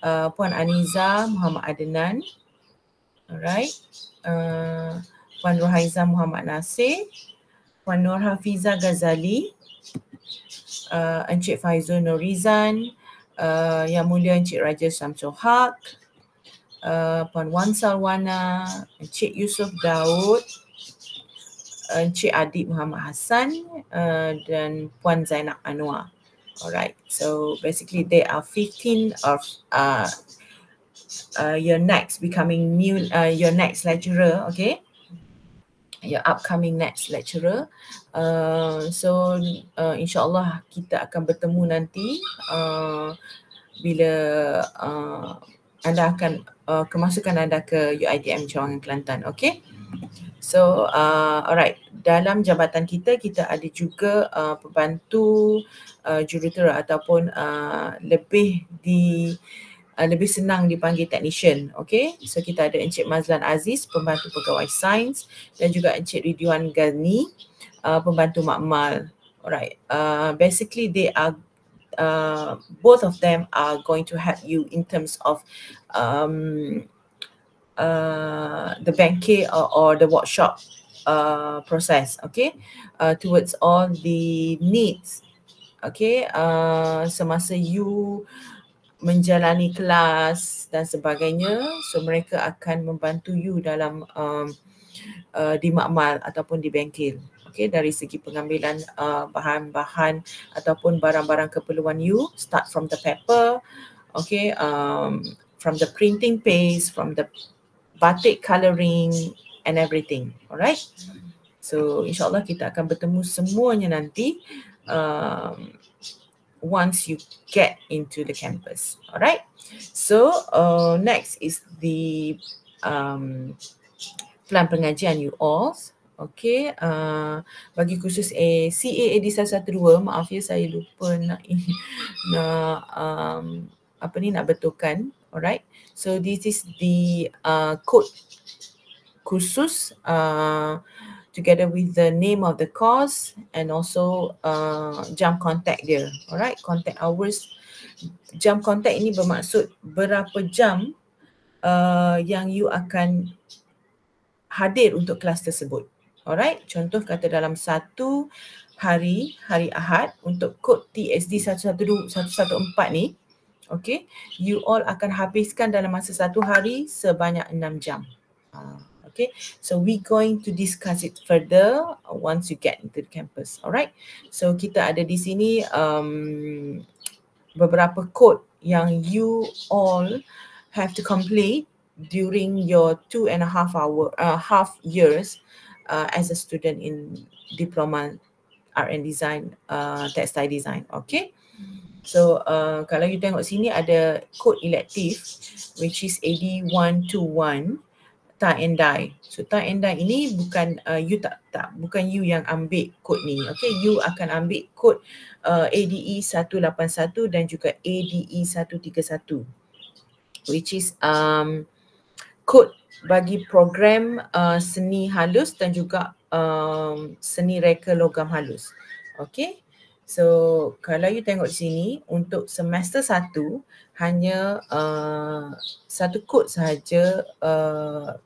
uh, Puan Aniza Muhammad Adenan, alright? Uh, Puan Rohaiza Muhammad Nasir, Puan Nur Hafiza Ghazali, uh, Encik Faizul Norizan, uh, Yang Mulia Encik Raja Samsul Haq, uh, Puan Wan Salwana, Encik Yusuf Daud, Encik Adik Muhammad Hassan uh, dan Puan Zainab Anwar. Alright, so basically there are 15 of uh, uh, your next becoming new, uh, your next lecturer, okay? Your upcoming next lecturer Uh, so uh, insyaallah kita akan bertemu nanti uh, bila uh, anda akan uh, kemasukan anda ke UiTM Cawangan Kelantan Okay. so uh, alright dalam jabatan kita kita ada juga uh, pembantu uh, jurutera ataupun uh, lebih di uh, lebih senang dipanggil technician okey so kita ada encik Mazlan Aziz pembantu pegawai sains dan juga encik Ridwan Ghani uh, pembantu makmal. Alright, uh, basically they are, uh, both of them are going to help you in terms of um, uh, the banking or, or the workshop uh, process, okay, uh, towards all the needs, okay, uh, semasa you menjalani kelas dan sebagainya, so mereka akan membantu you dalam um, uh, di makmal ataupun di bengkel, okay dari segi pengambilan uh, bahan-bahan uh, ataupun barang-barang keperluan you start from the paper okay um from the printing paste from the batik colouring and everything alright so insyaallah kita akan bertemu semuanya nanti um once you get into the campus alright so uh, next is the um plan pengajian you all Okey, uh, bagi khusus eh, CA Edisa 12, maaf ya saya lupa nak *laughs* nak um, apa ni nak betulkan. Alright. So this is the uh, code khusus uh, together with the name of the course and also uh, jump contact dia. Alright, contact hours. jam contact ini bermaksud berapa jam uh, yang you akan hadir untuk kelas tersebut. Alright, contoh kata dalam satu hari, hari Ahad untuk kod TSD 112114 ni, okay, you all akan habiskan dalam masa satu hari sebanyak enam jam. Ah, okay, so we going to discuss it further once you get into the campus. Alright, so kita ada di sini um, beberapa kod yang you all have to complete during your two and a half hour, uh, half years uh, as a student in diploma art and design uh, textile design okay so uh, kalau you tengok sini ada code elective which is AD121 tie and die so tie and die ini bukan uh, you tak tak bukan you yang ambil kod ni okay you akan ambil kod uh, ADE181 dan juga ADE131 which is um, code bagi program uh, seni halus dan juga um, seni reka logam halus. Okay, so kalau you tengok sini untuk semester satu hanya uh, satu kod sahaja uh,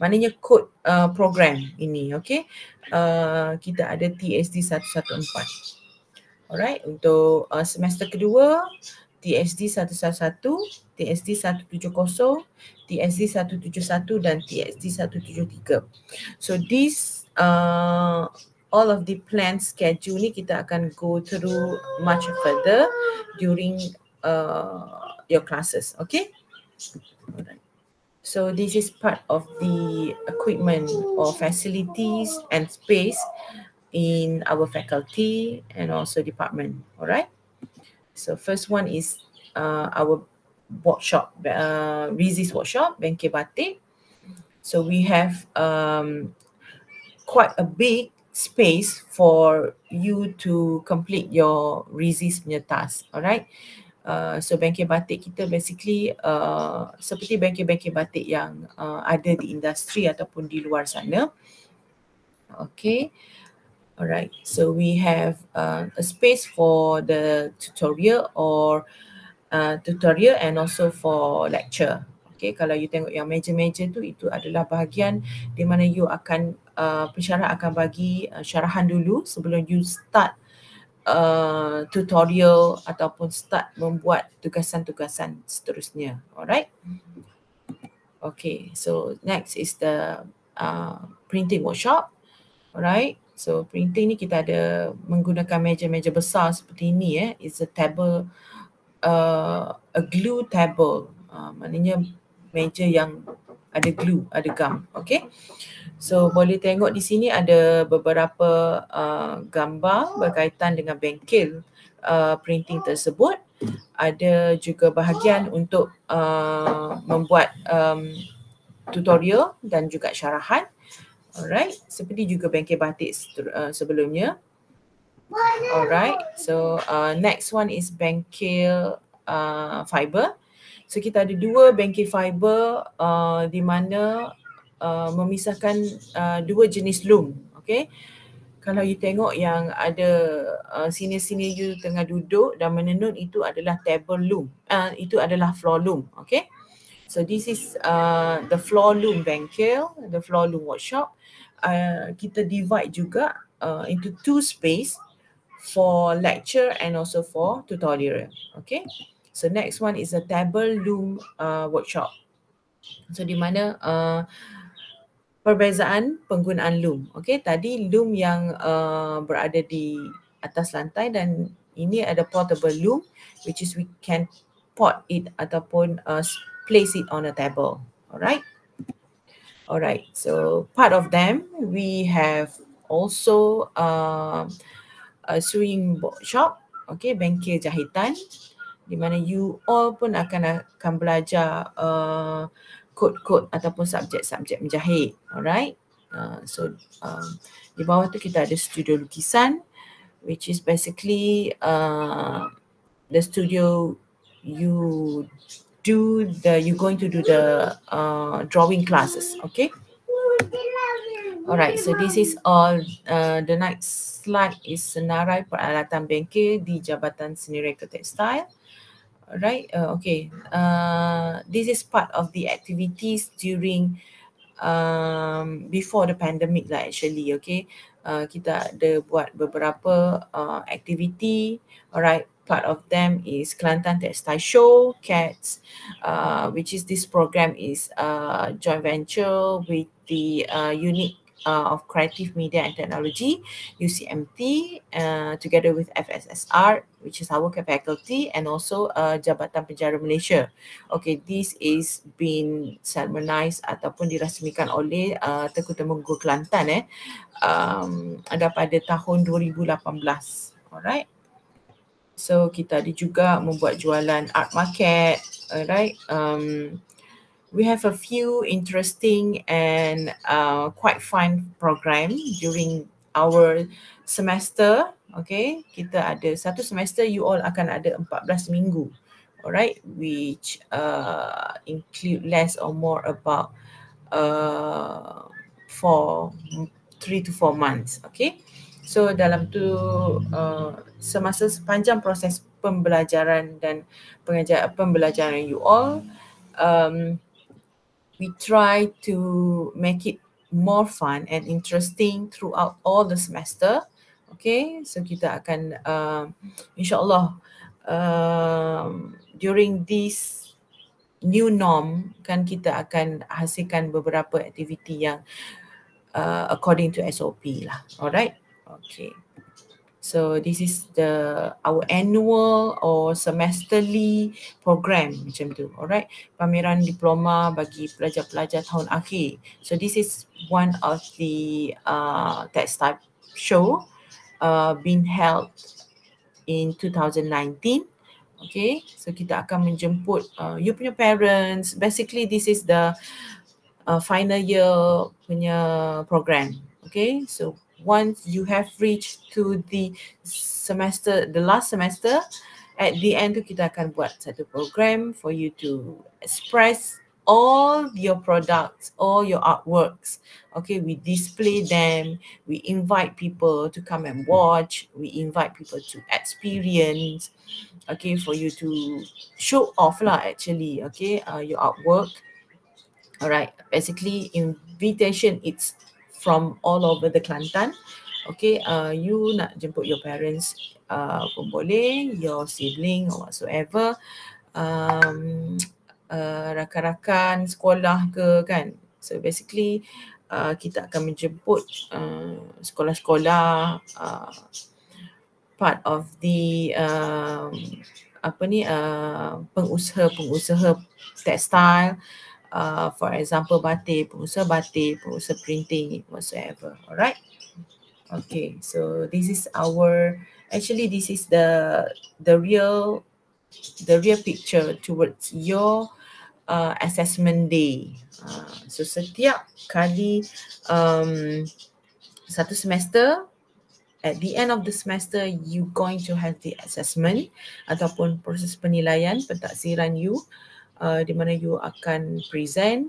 Maknanya kod uh, program ini, okay. Uh, kita ada TSD 114. Alright, untuk uh, semester kedua, TSD 111. TSD 170, TSD 171 dan TSD 173. So this uh, all of the plan schedule ni kita akan go through much further during uh, your classes, okay? So this is part of the equipment or facilities and space in our faculty and also department, all right? So first one is uh, our workshop, uh, Rizzi's workshop, Benke Batik. So we have um, quite a big space for you to complete your Rizzi's punya task, alright? Uh, so Benke Batik kita basically uh, seperti Benke-Benke Batik yang uh, ada di industri ataupun di luar sana. Okay. Alright, so we have uh, a space for the tutorial or uh, uh, tutorial and also for lecture. Okay, kalau you tengok yang meja-meja tu, itu adalah bahagian di mana you akan, uh, pensyarah akan bagi uh, syarahan dulu sebelum you start uh, tutorial ataupun start membuat tugasan-tugasan seterusnya. Alright. Okay, so next is the uh, printing workshop. Alright, so printing ni kita ada menggunakan meja-meja besar seperti ini. Eh. It's a table workshop uh, a glue table. Uh, maknanya meja yang ada glue, ada gam. Okay. So boleh tengok di sini ada beberapa uh, gambar berkaitan dengan bengkel uh, printing tersebut. Ada juga bahagian untuk uh, membuat um, tutorial dan juga syarahan. Alright. Seperti juga bengkel batik uh, sebelumnya. Alright, so uh, next one is bengkel uh, fiber. So kita ada dua bengkel fiber uh, di mana uh, memisahkan uh, dua jenis loom. Okay, kalau you tengok yang ada uh, sini-sini you tengah duduk dan menenun itu adalah table loom. Uh, itu adalah floor loom. Okay. So this is uh, the floor loom bengkel, the floor loom workshop. Uh, kita divide juga uh, into two space for lecture and also for tutorial. Okay. So next one is a table loom uh, workshop. So di mana uh, perbezaan penggunaan loom. Okay. Tadi loom yang uh, berada di atas lantai dan ini ada portable loom which is we can port it ataupun uh, place it on a table. Alright. Alright. So part of them we have also uh, uh, sewing shop, okay, bengkel jahitan di mana you all pun akan akan belajar uh, kod-kod ataupun subjek-subjek menjahit. Alright. Uh, so uh, di bawah tu kita ada studio lukisan which is basically uh, the studio you do the you going to do the uh, drawing classes. Okay. Alright, so this is all. Uh, the next slide is senarai peralatan bengkel di Jabatan Seni Reka Tekstil. Alright, uh, okay. Uh, this is part of the activities during um, before the pandemic lah actually, okay. Uh, kita ada buat beberapa uh, activity. Alright, part of them is Kelantan Textile Show, CATS, uh, which is this program is a uh, joint venture with the uh, unit uh, of Creative Media and Technology, UCMT, uh, together with FSSR, which is our faculty, and also uh, Jabatan Penjara Malaysia. Okay, this is being sermonized ataupun dirasmikan oleh uh, Tengku Temenggu Kelantan eh, um, ada pada tahun 2018. Alright. So kita ada juga membuat jualan art market, alright. Um, we have a few interesting and uh, quite fun program during our semester. Okay, kita ada satu semester you all akan ada 14 minggu. Alright, which uh, include less or more about uh, for three to four months. Okay, so dalam tu uh, semasa sepanjang proses pembelajaran dan pengajar pembelajaran you all um, we try to make it more fun and interesting throughout all the semester. Okay, so kita akan uh, um, Allah, um, during this new norm kan kita akan hasilkan beberapa aktiviti yang uh, according to SOP lah. Alright, okay. So this is the our annual or semesterly program macam tu. Alright. Pameran diploma bagi pelajar-pelajar tahun akhir. So this is one of the uh, text type show uh, being held in 2019. Okay. So kita akan menjemput uh, you punya parents. Basically this is the uh, final year punya program. Okay. So once you have reached to the semester, the last semester, at the end tu kita akan buat satu program for you to express all your products, all your artworks. Okay, we display them. We invite people to come and watch. We invite people to experience. Okay, for you to show off lah actually. Okay, uh, your artwork. All right, basically invitation, it's from all over the Kelantan. Okay, uh, you nak jemput your parents uh, pun boleh, your sibling or whatsoever, um, *tsk* uh, rakan-rakan sekolah ke kan. So basically, uh, kita akan menjemput uh, sekolah-sekolah, uh, part of the uh, apa ni pengusaha pengusaha-pengusaha textile, uh, for example batik, pengusaha batik, pengusaha printing, whatsoever, alright? Okay, so this is our, actually this is the the real, the real picture towards your uh, assessment day. Uh, so setiap kali um, satu semester, at the end of the semester, you going to have the assessment ataupun proses penilaian, pentaksiran you, Uh, di mana you akan present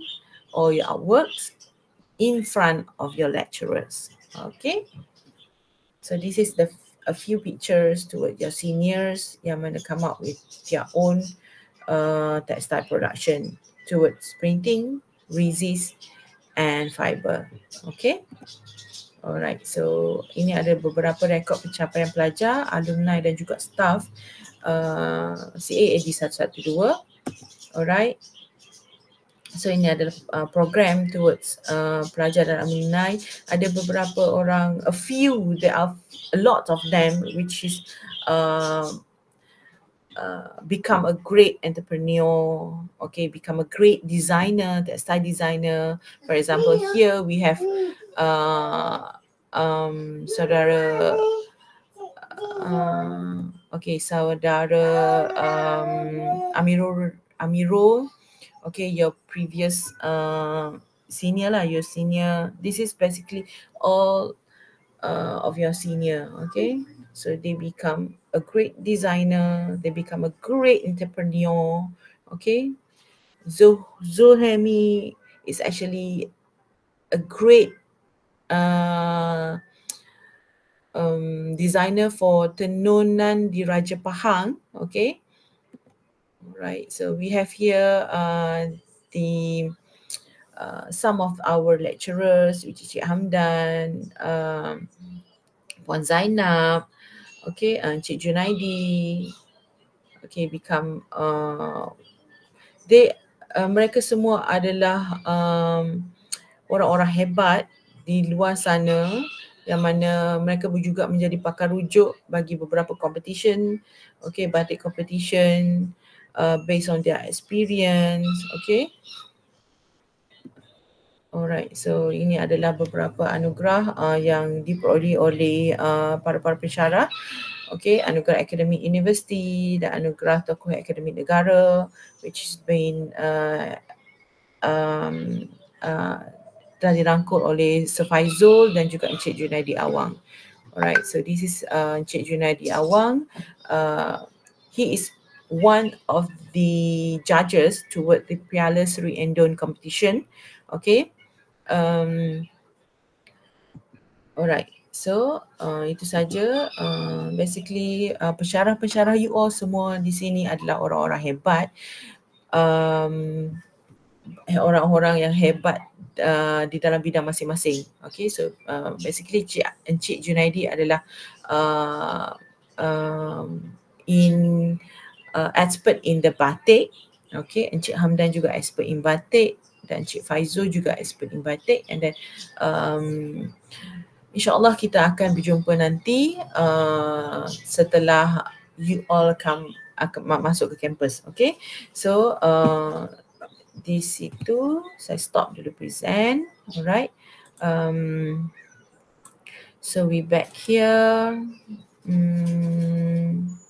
all your artworks in front of your lecturers. Okay. So this is the a few pictures toward your seniors yang mana come up with their own uh, textile production towards printing, resist and fiber. Okay. Alright, so ini ada beberapa rekod pencapaian pelajar, alumni dan juga staff uh, CAAD 112. Alright. So ini adalah uh, program towards uh, pelajar dan alumni. Ada beberapa orang, a few, there are a lot of them which is uh, uh, become a great entrepreneur, okay, become a great designer, textile designer. For example, here we have uh, um, saudara, uh, okay, saudara um, Amirul Amirul, okay, your previous uh, senior lah, your senior. This is basically all uh, of your senior, okay? So they become a great designer, they become a great entrepreneur, okay? Zul Zulhemi is actually a great uh, um, designer for Tenonan Diraja Pahang, okay? right? So we have here uh, the uh, some of our lecturers, which is Cik Hamdan, um, Puan Zainab, okay, uh, Cik Junaidi, okay, become uh, they uh, mereka semua adalah um, orang-orang hebat di luar sana yang mana mereka juga menjadi pakar rujuk bagi beberapa competition okay batik competition Uh, based on their experience. Okay. Alright, so ini adalah beberapa anugerah uh, yang diperoleh oleh uh, para-para pensyarah. Okay, anugerah akademik universiti dan anugerah tokoh akademik negara which has been uh, um, uh, telah dirangkul oleh Sir Faizul dan juga Encik Junaidi Awang. Alright, so this is uh, Encik Junaidi Awang. Uh, he is one of the judges toward the Piala Seri Endon competition. Okay. Um, alright. So, uh, itu saja. Uh, basically, uh, pensyarah-pensyarah you all semua di sini adalah orang-orang hebat. Um, orang-orang yang hebat uh, di dalam bidang masing-masing. Okay, so uh, basically Cik, Encik Junaidi adalah uh, um, in uh, expert in the batik. Okay, Encik Hamdan juga expert in batik dan Encik Faizul juga expert in batik and then um, insyaAllah kita akan berjumpa nanti uh, setelah you all come akan masuk ke kampus. Okay. So uh, di situ saya stop dulu present. Alright. Um, so we back here. Hmm.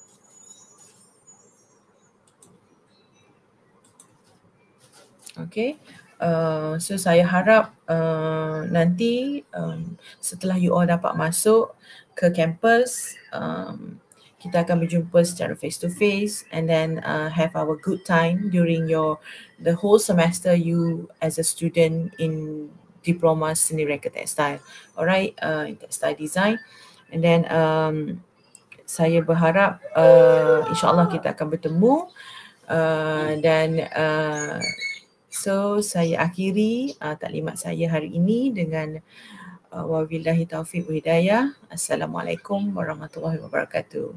Okay. Uh, so saya harap uh, nanti um, setelah you all dapat masuk ke campus, um, kita akan berjumpa secara face to face and then uh, have our good time during your the whole semester you as a student in diploma seni reka textile. Alright, uh, textile design. And then um, saya berharap uh, insyaAllah kita akan bertemu uh, dan uh, So saya akhiri uh, taklimat saya hari ini dengan uh, wabillahi taufiq wa hidayah. Assalamualaikum warahmatullahi wabarakatuh.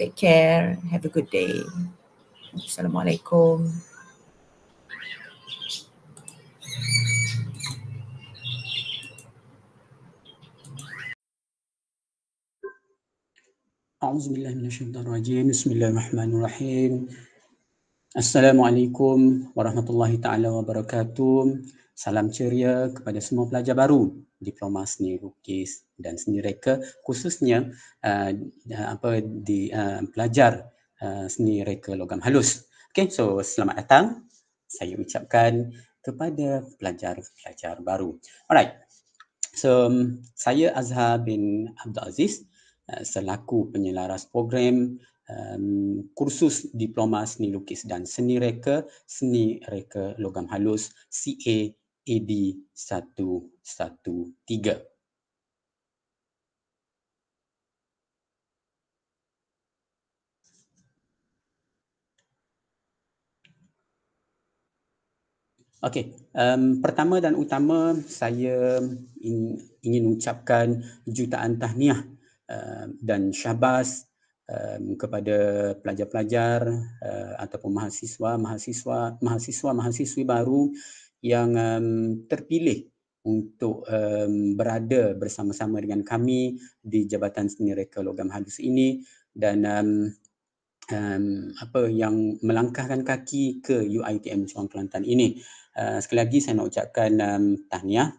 Take care. Have a good day. Assalamualaikum. أعوذ بالله من الشيطان Assalamualaikum warahmatullahi taala wabarakatuh. Salam ceria kepada semua pelajar baru diploma seni lukis dan seni reka khususnya uh, apa di uh, pelajar uh, seni reka logam halus. Okay, so selamat datang. Saya ucapkan kepada pelajar-pelajar baru. Alright. So um, saya Azhar bin Abdul Aziz uh, selaku penyelaras program um, kursus diploma seni lukis dan seni reka, seni reka logam halus CA AD 113. Okey, um, pertama dan utama saya ingin ingin ucapkan jutaan tahniah uh, dan syabas um, kepada pelajar-pelajar uh, ataupun mahasiswa mahasiswa mahasiswa mahasiswi baru yang um, terpilih untuk um, berada bersama-sama dengan kami di Jabatan Seni Reka Logam Halus ini dan um, um, apa yang melangkahkan kaki ke UITM Cawang Kelantan ini. Uh, sekali lagi saya nak ucapkan um, tahniah,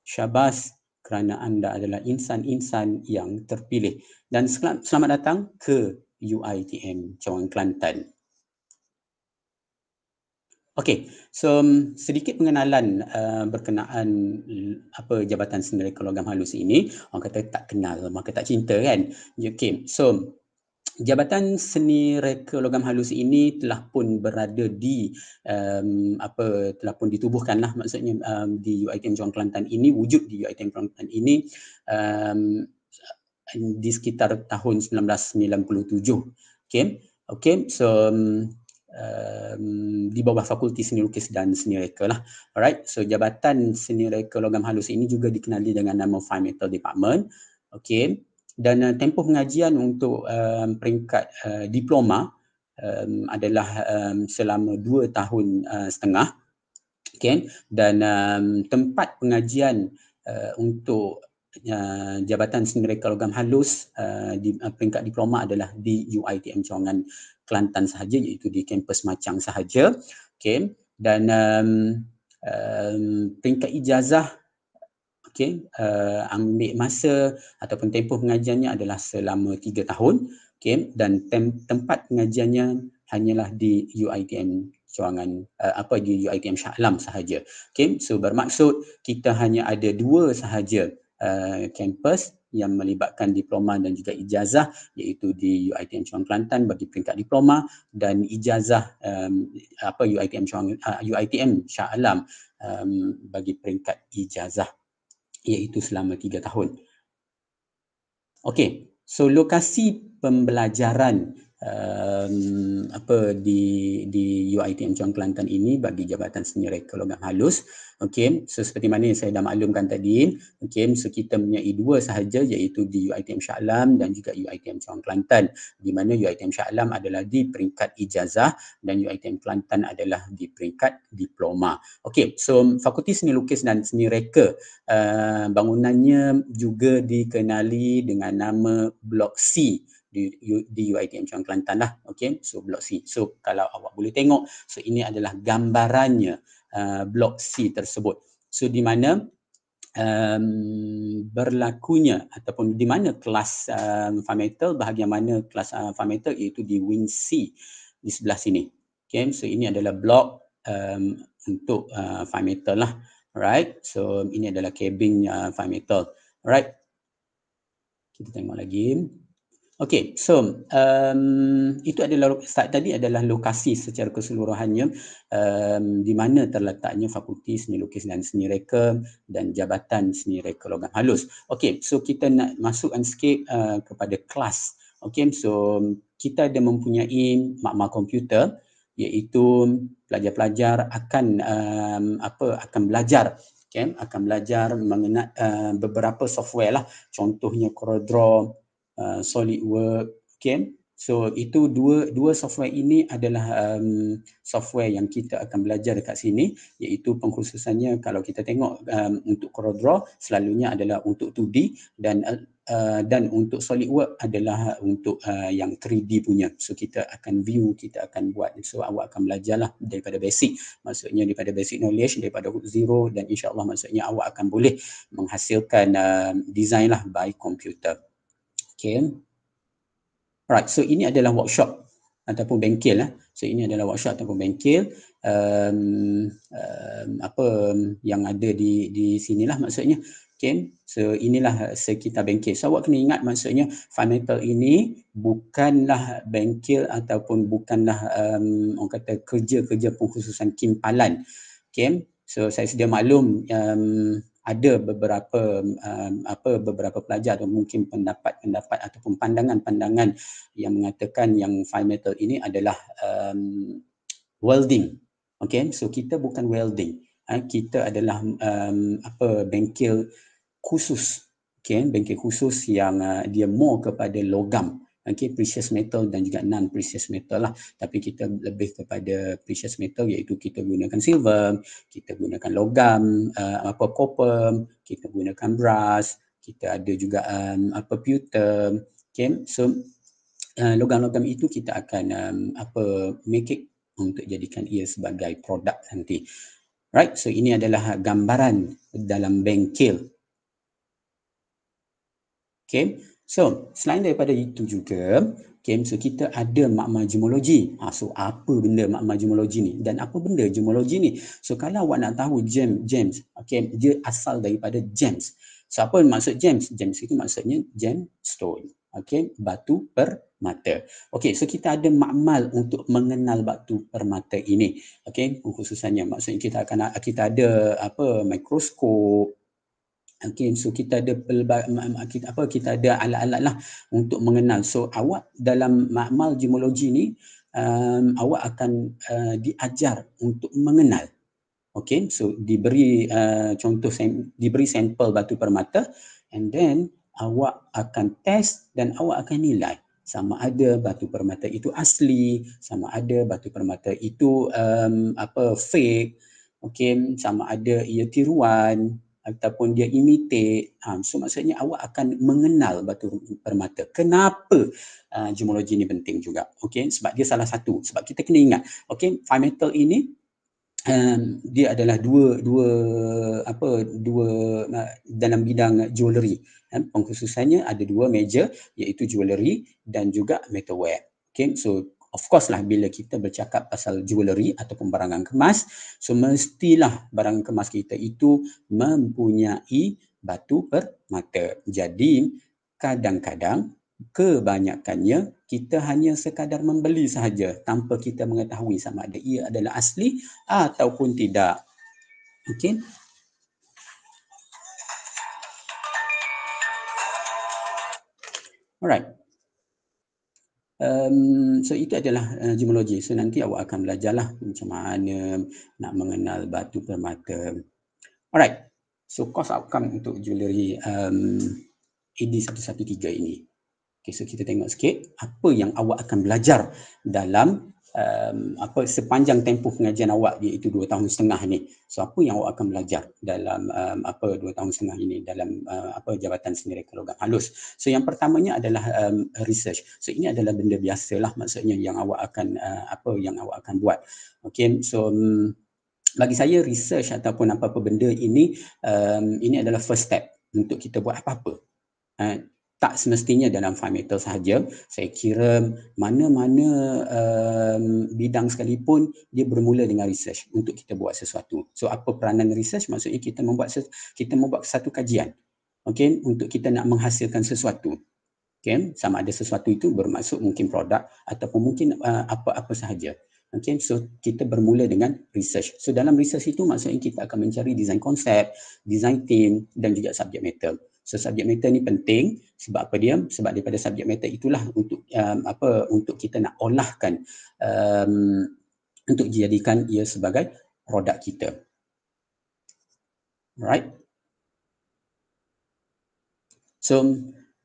syabas kerana anda adalah insan-insan yang terpilih dan selamat datang ke UiTM Cawang Kelantan. Okey, so um, sedikit pengenalan uh, berkenaan apa jabatan sendiri kalau halus ini. Orang kata tak kenal maka tak cinta kan. Ya, okey, so Jabatan Seni Reka Logam Halus ini telah pun berada di um, apa telah pun ditubuhkanlah maksudnya um, di UiTM Johor Kelantan ini wujud di UiTM Kelantan ini um, di sekitar tahun 1997. Okey. Okey. So um, um, di bawah Fakulti Seni Lukis dan Seni Reka lah. Alright. So Jabatan Seni Reka Logam Halus ini juga dikenali dengan nama Fine Metal Department. Okay dan uh, tempoh pengajian untuk um, peringkat uh, diploma um, adalah um, selama dua tahun uh, setengah okay? dan um, tempat pengajian uh, untuk uh, Jabatan Seni Reka Logam Halus uh, di uh, peringkat diploma adalah di UITM Cawangan Kelantan sahaja iaitu di kampus Macang sahaja okay? dan um, um, peringkat ijazah okay, uh, eh, ambil masa ataupun tempoh pengajiannya adalah selama tiga tahun okay, dan tem- tempat pengajiannya hanyalah di UITM Cawangan uh, eh, apa di UITM Shah Alam sahaja. Okay, so bermaksud kita hanya ada dua sahaja uh, yang melibatkan diploma dan juga ijazah iaitu di UITM Cawang Kelantan bagi peringkat diploma dan ijazah um, apa UITM Cawang uh, UITM Shah Alam um, bagi peringkat ijazah iaitu selama tiga tahun. Okey, so lokasi pembelajaran um, apa di di UiTM Johor Kelantan ini bagi jabatan senyerai logam halus okey so seperti mana yang saya dah maklumkan tadi okey so kita mempunyai dua sahaja iaitu di UiTM Shah Alam dan juga UiTM Johor Kelantan di mana UiTM Shah Alam adalah di peringkat ijazah dan UiTM Kelantan adalah di peringkat diploma okey so fakulti seni lukis dan seni reka uh, bangunannya juga dikenali dengan nama blok C di, di UITM Cawang Kelantan lah. Okay, so blok C. So kalau awak boleh tengok, so ini adalah gambarannya uh, blok C tersebut. So di mana um, berlakunya ataupun di mana kelas uh, um, fundamental, bahagian mana kelas uh, fundamental iaitu di wing C di sebelah sini. Okay, so ini adalah blok um, untuk uh, fundamental lah. Right, so ini adalah cabin uh, fundamental. Right, kita tengok lagi. Okey, so um, itu adalah start tadi adalah lokasi secara keseluruhannya um, di mana terletaknya fakulti seni lukis dan seni reka dan jabatan seni reka logam halus. Okey, so kita nak masuk and skip uh, kepada kelas. Okey, so kita ada mempunyai makmal komputer iaitu pelajar-pelajar akan um, apa akan belajar okay, akan belajar mengenai uh, beberapa software lah contohnya CorelDRAW, Uh, SolidWorks. Cam. So itu dua dua software ini adalah um, software yang kita akan belajar dekat sini iaitu pengkhususannya kalau kita tengok um, untuk CorelDRAW selalunya adalah untuk 2D dan uh, uh, dan untuk SolidWorks adalah untuk uh, yang 3D punya. So kita akan view, kita akan buat. So awak akan belajarlah daripada basic. Maksudnya daripada basic knowledge, daripada zero dan insyaAllah maksudnya awak akan boleh menghasilkan uh, design lah by computer. Okay. Alright, so ini adalah workshop ataupun bengkel lah. So ini adalah workshop ataupun bengkel um, um, apa yang ada di di sinilah maksudnya. Okay, so inilah sekitar bengkel. So awak kena ingat maksudnya fundamental ini bukanlah bengkel ataupun bukanlah um, orang kata kerja-kerja pengkhususan kimpalan. Okay, so saya sedia maklum um, ada beberapa uh, apa beberapa pelajar atau mungkin pendapat-pendapat ataupun pandangan-pandangan yang mengatakan yang fine metal ini adalah um, welding. Okay, so kita bukan welding. Uh, kita adalah um, apa bengkel khusus. Okay, bengkel khusus yang uh, dia more kepada logam okay, precious metal dan juga non precious metal lah tapi kita lebih kepada precious metal iaitu kita gunakan silver kita gunakan logam uh, apa copper kita gunakan brass kita ada juga um, apa pewter okay so uh, logam-logam itu kita akan um, apa make it untuk jadikan ia sebagai produk nanti right so ini adalah gambaran dalam bengkel Okay, So, selain daripada itu juga, okay, so kita ada makmal jemologi. Ha, so, apa benda makmal jemologi ni? Dan apa benda jemologi ni? So, kalau awak nak tahu James, James okay, dia asal daripada James. So, apa maksud James? James itu maksudnya gemstone. Okay, batu permata. Okay, so kita ada makmal untuk mengenal batu permata ini. Okay, khususannya maksudnya kita akan kita ada apa mikroskop, Okay, so kita ada pelbagai apa kita ada alat-alat lah untuk mengenal. So awak dalam makmal gemologi ni um, awak akan uh, diajar untuk mengenal. Okay, so diberi uh, contoh diberi sampel batu permata and then awak akan test dan awak akan nilai sama ada batu permata itu asli, sama ada batu permata itu um, apa fake. okey, sama ada ia tiruan, ataupun dia imitate ha, so maksudnya awak akan mengenal batu permata kenapa uh, ha, gemology ni penting juga okey sebab dia salah satu sebab kita kena ingat okey five metal ini um, dia adalah dua dua apa dua uh, dalam bidang jewelry kan um, pengkhususannya ada dua major iaitu jewelry dan juga metalware okey so Of course lah bila kita bercakap pasal jewellery ataupun barangan kemas, so mestilah barangan kemas kita itu mempunyai batu permata. Jadi kadang-kadang kebanyakannya kita hanya sekadar membeli sahaja tanpa kita mengetahui sama ada ia adalah asli ataupun tidak. Okey. Alright. Um, so itu adalah uh, gemologi. So nanti awak akan belajarlah macam mana nak mengenal batu permata. Alright. So cost outcome untuk jewellery um, ED113 ini. Okay, so kita tengok sikit apa yang awak akan belajar dalam um, apa sepanjang tempoh pengajian awak iaitu dua tahun setengah ni so apa yang awak akan belajar dalam um, apa dua tahun setengah ini dalam uh, apa jabatan sendiri kalau halus so yang pertamanya adalah um, research so ini adalah benda biasalah maksudnya yang awak akan uh, apa yang awak akan buat okey so um, bagi saya research ataupun apa-apa benda ini um, ini adalah first step untuk kita buat apa-apa ha, tak semestinya dalam fundamental sahaja. Saya kira mana-mana um, bidang sekalipun dia bermula dengan research untuk kita buat sesuatu. So apa peranan research? Maksudnya kita membuat kita membuat satu kajian. Okay, untuk kita nak menghasilkan sesuatu. Okay, sama ada sesuatu itu bermaksud mungkin produk ataupun mungkin uh, apa-apa sahaja. Okay, so kita bermula dengan research. So dalam research itu maksudnya kita akan mencari design concept, design team dan juga subject matter subjek matter ni penting sebab apa dia sebab daripada subjek matter itulah untuk um, apa untuk kita nak olahkan um, untuk dijadikan ia sebagai produk kita right so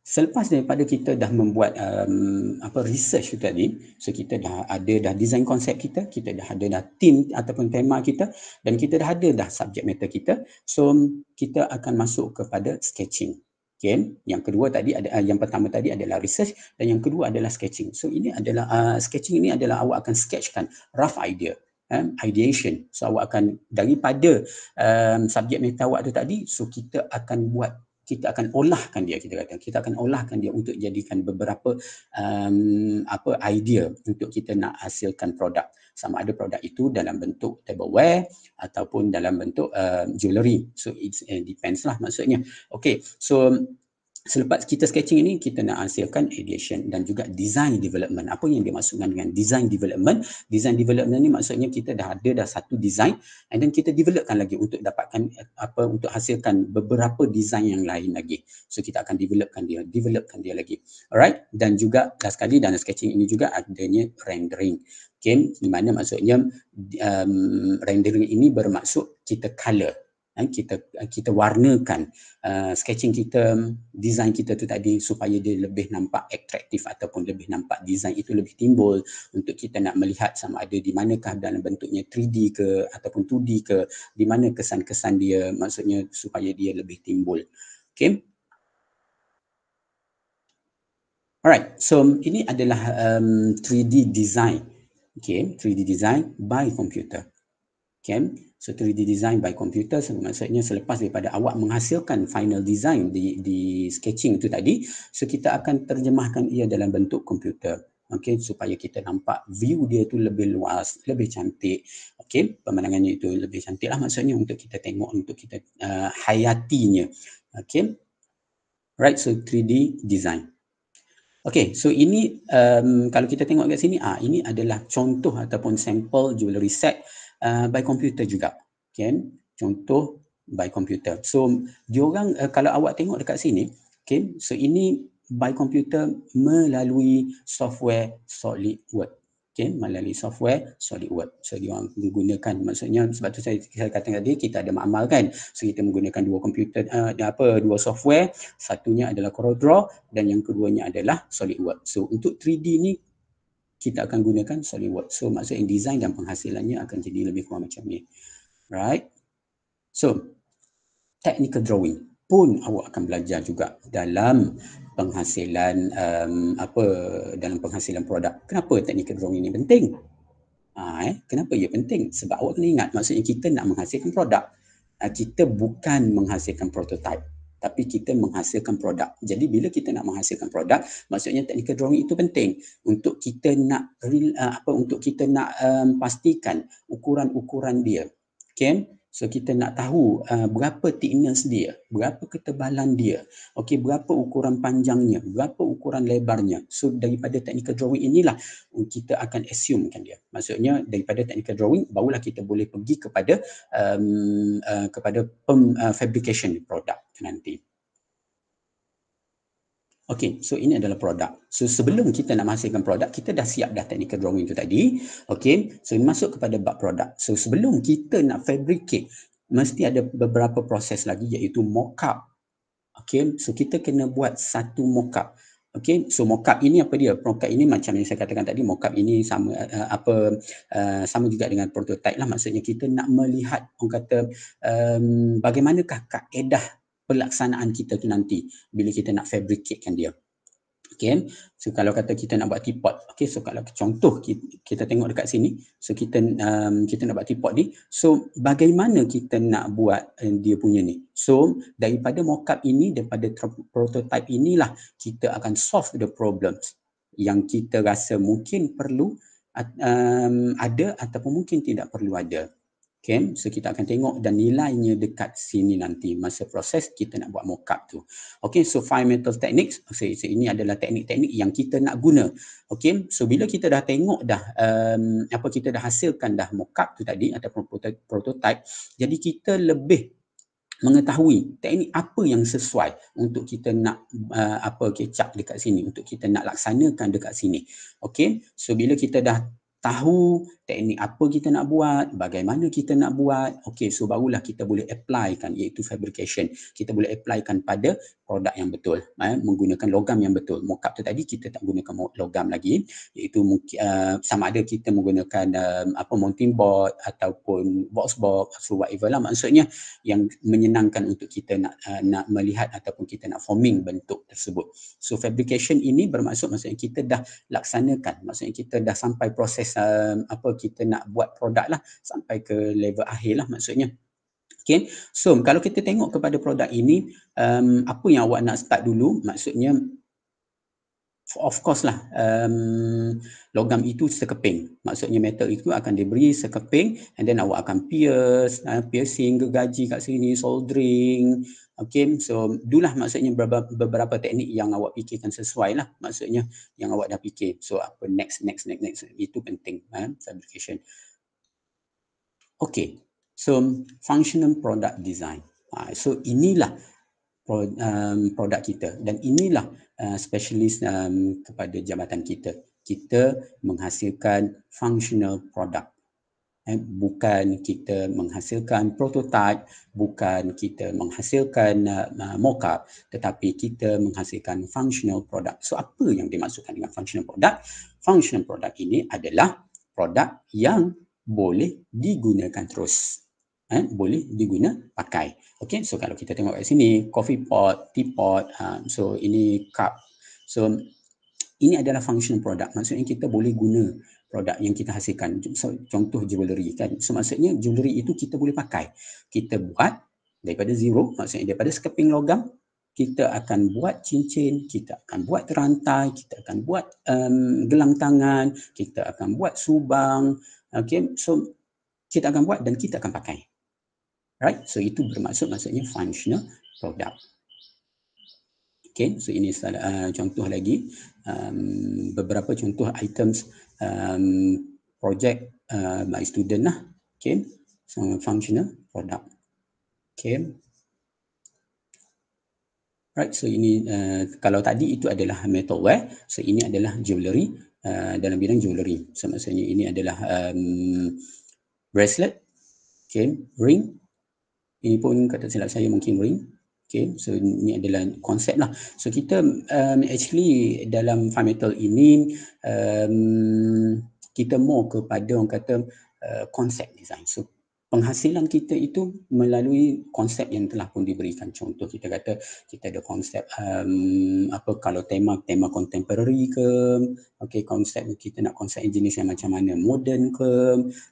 selepas daripada kita dah membuat um, apa research tu tadi so kita dah ada dah design konsep kita kita dah ada dah team ataupun tema kita dan kita dah ada dah subject matter kita so kita akan masuk kepada sketching okay yang kedua tadi ada uh, yang pertama tadi adalah research dan yang kedua adalah sketching so ini adalah uh, sketching ini adalah awak akan sketchkan rough idea um, ideation so awak akan daripada um, subject matter awak tu tadi so kita akan buat kita akan olahkan dia kita kata kita akan olahkan dia untuk jadikan beberapa um, apa idea untuk kita nak hasilkan produk sama ada produk itu dalam bentuk tableware ataupun dalam bentuk uh, jewelry so it uh, eh, depends lah maksudnya okay so selepas kita sketching ini kita nak hasilkan ideation dan juga design development apa yang dia maksudkan dengan design development design development ini maksudnya kita dah ada dah satu design and then kita developkan lagi untuk dapatkan apa untuk hasilkan beberapa design yang lain lagi so kita akan developkan dia developkan dia lagi alright dan juga last kali dalam sketching ini juga adanya rendering okay di mana maksudnya um, rendering ini bermaksud kita color Eh, kita eh, kita warnakan uh, sketching kita design kita tu tadi supaya dia lebih nampak atraktif ataupun lebih nampak design itu lebih timbul untuk kita nak melihat sama ada di manakah dalam bentuknya 3D ke ataupun 2D ke di mana kesan-kesan dia maksudnya supaya dia lebih timbul Okay. alright so ini adalah um, 3D design Okay, 3D design by computer CAM kan? so 3D design by computer so maksudnya selepas daripada awak menghasilkan final design di di sketching itu tadi so kita akan terjemahkan ia dalam bentuk komputer okey supaya kita nampak view dia tu lebih luas lebih cantik okey pemandangannya itu lebih cantik lah maksudnya untuk kita tengok untuk kita uh, hayatinya okey right so 3D design Okay, so ini um, kalau kita tengok kat sini, ah ini adalah contoh ataupun sampel jewelry set Uh, by computer juga okay contoh by computer so diorang uh, kalau awak tengok dekat sini okay so ini by computer melalui software SolidWorks okay melalui software SolidWorks so diorang menggunakan maksudnya sebab tu saya, saya kata tadi kita ada makmal kan so kita menggunakan dua komputer uh, apa dua software satunya adalah CorelDRAW dan yang keduanya adalah SolidWorks so untuk 3D ni kita akan gunakan solid wood. So maksudnya in design dan penghasilannya akan jadi lebih kurang macam ni. Right? So technical drawing pun awak akan belajar juga dalam penghasilan um, apa dalam penghasilan produk. Kenapa technical drawing ini penting? Ha, eh? Kenapa ia penting? Sebab awak kena ingat maksudnya kita nak menghasilkan produk. Ah, kita bukan menghasilkan prototype tapi kita menghasilkan produk. Jadi bila kita nak menghasilkan produk, maksudnya technical drawing itu penting untuk kita nak uh, apa untuk kita nak um, pastikan ukuran-ukuran dia. Okay? So kita nak tahu uh, berapa thickness dia, berapa ketebalan dia, okay, berapa ukuran panjangnya, berapa ukuran lebarnya. So daripada technical drawing inilah um, kita akan assumekan dia. Maksudnya daripada technical drawing barulah kita boleh pergi kepada um, uh, kepada pem, uh, fabrication product nanti. Okay, so ini adalah produk. So sebelum kita nak menghasilkan produk, kita dah siap dah technical drawing tu tadi. Okay, so masuk kepada bab produk. So sebelum kita nak fabricate, mesti ada beberapa proses lagi iaitu mockup. up Okay, so kita kena buat satu mockup. up Okay, so mockup ini apa dia? Mockup ini macam yang saya katakan tadi, mockup ini sama uh, apa uh, sama juga dengan prototype lah. Maksudnya kita nak melihat, orang kata, um, bagaimanakah kaedah pelaksanaan kita tu nanti bila kita nak fabricatekan dia. Okay. So kalau kata kita nak buat teapot, okay. So kalau contoh kita, kita tengok dekat sini, so kita um, kita nak buat teapot ni. So bagaimana kita nak buat eh, dia punya ni? So daripada mockup ini, daripada prototype inilah kita akan solve the problems yang kita rasa mungkin perlu um, ada ataupun mungkin tidak perlu ada. Okay, so kita akan tengok dan nilainya dekat sini nanti masa proses kita nak buat mockup tu. Okay, so five metal techniques. So, so ini adalah teknik-teknik yang kita nak guna. Okay, so bila kita dah tengok dah um, apa kita dah hasilkan dah mockup tu tadi ataupun prototype, jadi kita lebih mengetahui teknik apa yang sesuai untuk kita nak uh, apa kecap dekat sini untuk kita nak laksanakan dekat sini okey so bila kita dah tahu teknik apa kita nak buat, bagaimana kita nak buat. Okey, so barulah kita boleh applykan iaitu fabrication. Kita boleh applykan pada produk yang betul, eh, menggunakan logam yang betul. Mockup tu tadi kita tak gunakan logam lagi, iaitu mungkin uh, sama ada kita menggunakan um, apa mounting board ataupun box box so whatever lah maksudnya yang menyenangkan untuk kita nak uh, nak melihat ataupun kita nak forming bentuk tersebut. So fabrication ini bermaksud maksudnya kita dah laksanakan, maksudnya kita dah sampai proses um, apa kita nak buat produk lah sampai ke level akhir lah maksudnya. Okay, so kalau kita tengok kepada produk ini, um, apa yang awak nak start dulu maksudnya of course lah um, logam itu sekeping maksudnya metal itu akan diberi sekeping and then awak akan pierce uh, piercing gergaji kat sini soldering okay so dulah maksudnya beberapa, beberapa teknik yang awak fikirkan sesuai lah maksudnya yang awak dah fikir so apa next next next next itu penting eh, fabrication okay so functional product design uh, so inilah Um, produk kita dan inilah uh, specialist um, kepada jabatan kita kita menghasilkan functional product eh, bukan kita menghasilkan prototype bukan kita menghasilkan uh, uh, mockup tetapi kita menghasilkan functional product so apa yang dimaksudkan dengan functional product functional product ini adalah produk yang boleh digunakan terus eh, boleh diguna pakai. Okay, so kalau kita tengok kat sini, coffee pot, teapot, uh, um, so ini cup. So, ini adalah function product. Maksudnya kita boleh guna produk yang kita hasilkan. So, contoh jewelry kan. So, maksudnya jewelry itu kita boleh pakai. Kita buat daripada zero, maksudnya daripada sekeping logam, kita akan buat cincin, kita akan buat rantai, kita akan buat um, gelang tangan, kita akan buat subang. Okay, so kita akan buat dan kita akan pakai right so itu bermaksud maksudnya functional product okay so ini salah uh, contoh lagi um, beberapa contoh items um, project uh, by student lah okay so functional product okay Right, so ini uh, kalau tadi itu adalah metalware, so ini adalah jewellery uh, dalam bidang jewellery. So maksudnya ini adalah um, bracelet, okay, ring, ini pun kata silap saya mungkin ring. Okay, so ini adalah konsep lah. So kita um, actually dalam fundamental ini um, kita more kepada orang kata uh, konsep design. So penghasilan kita itu melalui konsep yang telah pun diberikan contoh kita kata kita ada konsep um, apa kalau tema tema contemporary ke okey konsep kita nak konsep jenis yang macam mana modern ke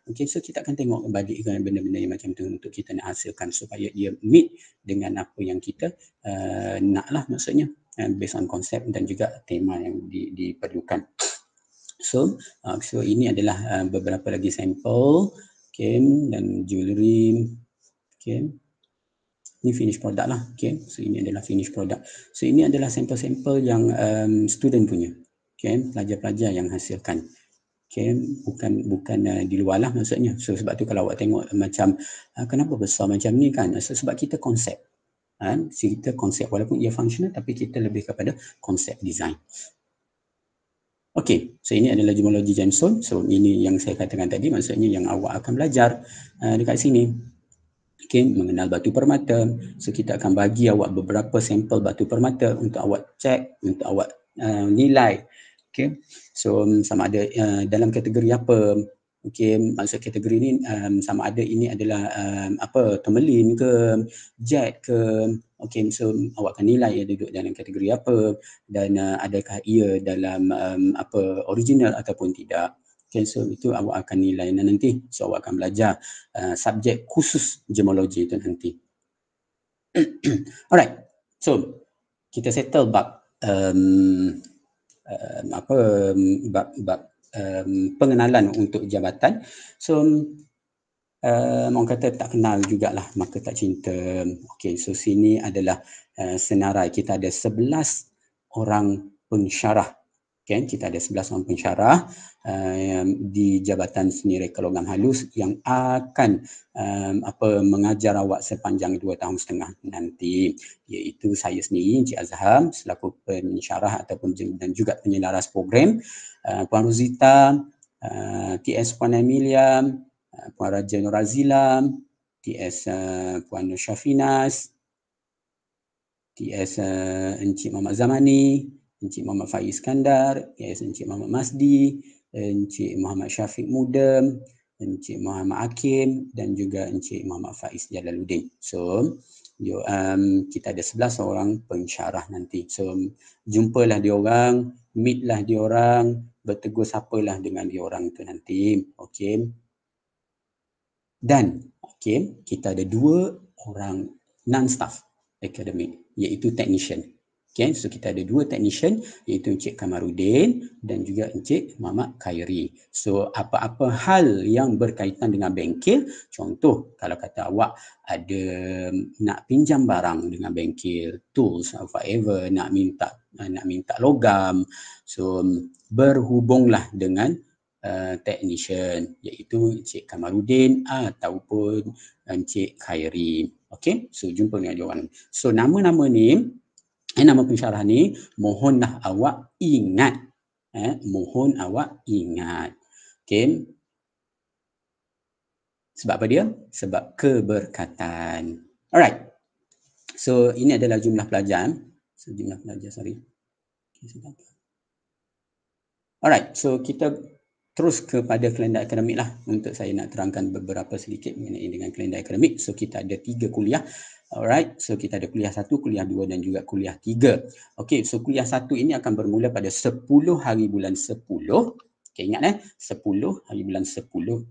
okey so kita akan tengok kembali dengan benda-benda yang macam tu untuk kita nak hasilkan supaya ia meet dengan apa yang kita uh, eh, nak lah maksudnya eh, based on konsep dan juga tema yang di, diperlukan so uh, so ini adalah uh, beberapa lagi sampel okay, dan jewelry, okay. Ini finish product lah, okay. So ini adalah finish product. So ini adalah sampel-sampel yang um, student punya, okay. Pelajar-pelajar yang hasilkan, okay. Bukan bukan uh, di luar lah maksudnya. So sebab tu kalau awak tengok uh, macam uh, kenapa besar macam ni kan? So, sebab kita konsep, kan? Uh, kita konsep walaupun ia functional tapi kita lebih kepada konsep design, Okey, so ini adalah jumlahologi Jameson. So ini yang saya katakan tadi, maksudnya yang awak akan belajar uh, dekat sini. Okey, mengenal batu permata. So kita akan bagi awak beberapa sampel batu permata untuk awak cek, untuk awak uh, nilai. Okey, so sama ada uh, dalam kategori apa, okey maksud kategori ni um, sama ada ini adalah um, apa tourmaline ke jet ke okey so awak akan nilai ia duduk dalam kategori apa dan uh, adakah ia dalam um, apa original ataupun tidak okey so itu awak akan nilai dan nanti so awak akan belajar uh, subjek khusus gemologi itu nanti *coughs* alright so kita settle bab um, um, apa bab bab um, pengenalan untuk jabatan. So um, um, orang kata tak kenal jugalah maka tak cinta. Okay so sini adalah uh, senarai kita ada 11 orang pensyarah kan kita ada 11 orang pensyarah uh, di Jabatan Seni Reka Logam Halus yang akan um, apa mengajar awak sepanjang 2 tahun setengah nanti iaitu saya sendiri Encik Azham selaku pensyarah ataupun dan juga penyelaras program uh, Puan Rosita uh, TS Puan Emilia uh, Puan Raja Nurazila TS uh, Puan Nur Syafinas TS uh, Encik Muhammad Zamani Encik Muhammad Faiz Skandar, Yayasan Encik Muhammad Masdi, Encik Muhammad Syafiq Muda, Encik Muhammad Hakim dan juga Encik Muhammad Faiz Jalaluddin. So, yo, um, kita ada sebelas orang pensyarah nanti. So, jumpalah dia diorang, meetlah orang, bertegur sapalah dengan dia orang tu nanti. Okay. Dan, okay, kita ada dua orang non-staff akademik iaitu technician. Okay, so kita ada dua technician iaitu Encik Kamarudin dan juga Encik Mama Khairi. So apa-apa hal yang berkaitan dengan bengkel, contoh kalau kata awak ada nak pinjam barang dengan bengkel, tools whatever, nak minta eh, nak minta logam, so berhubunglah dengan uh, technician iaitu Encik Kamarudin ataupun Encik Khairi. Okay, so jumpa dengan dia orang. So nama-nama ni yang eh, nama pensyarah ni, mohonlah awak ingat. Eh, mohon awak ingat. Okay. Sebab apa dia? Sebab keberkatan. Alright. So, ini adalah jumlah pelajaran. So, jumlah pelajar, sorry. Alright. So, kita terus kepada kalendar akademik lah. Untuk saya nak terangkan beberapa sedikit mengenai dengan kalendar akademik. So, kita ada tiga kuliah. Alright, so kita ada kuliah satu, kuliah dua dan juga kuliah tiga. Okay, so kuliah satu ini akan bermula pada sepuluh hari bulan sepuluh. Okay, ingat eh, 10 hari bulan sepuluh,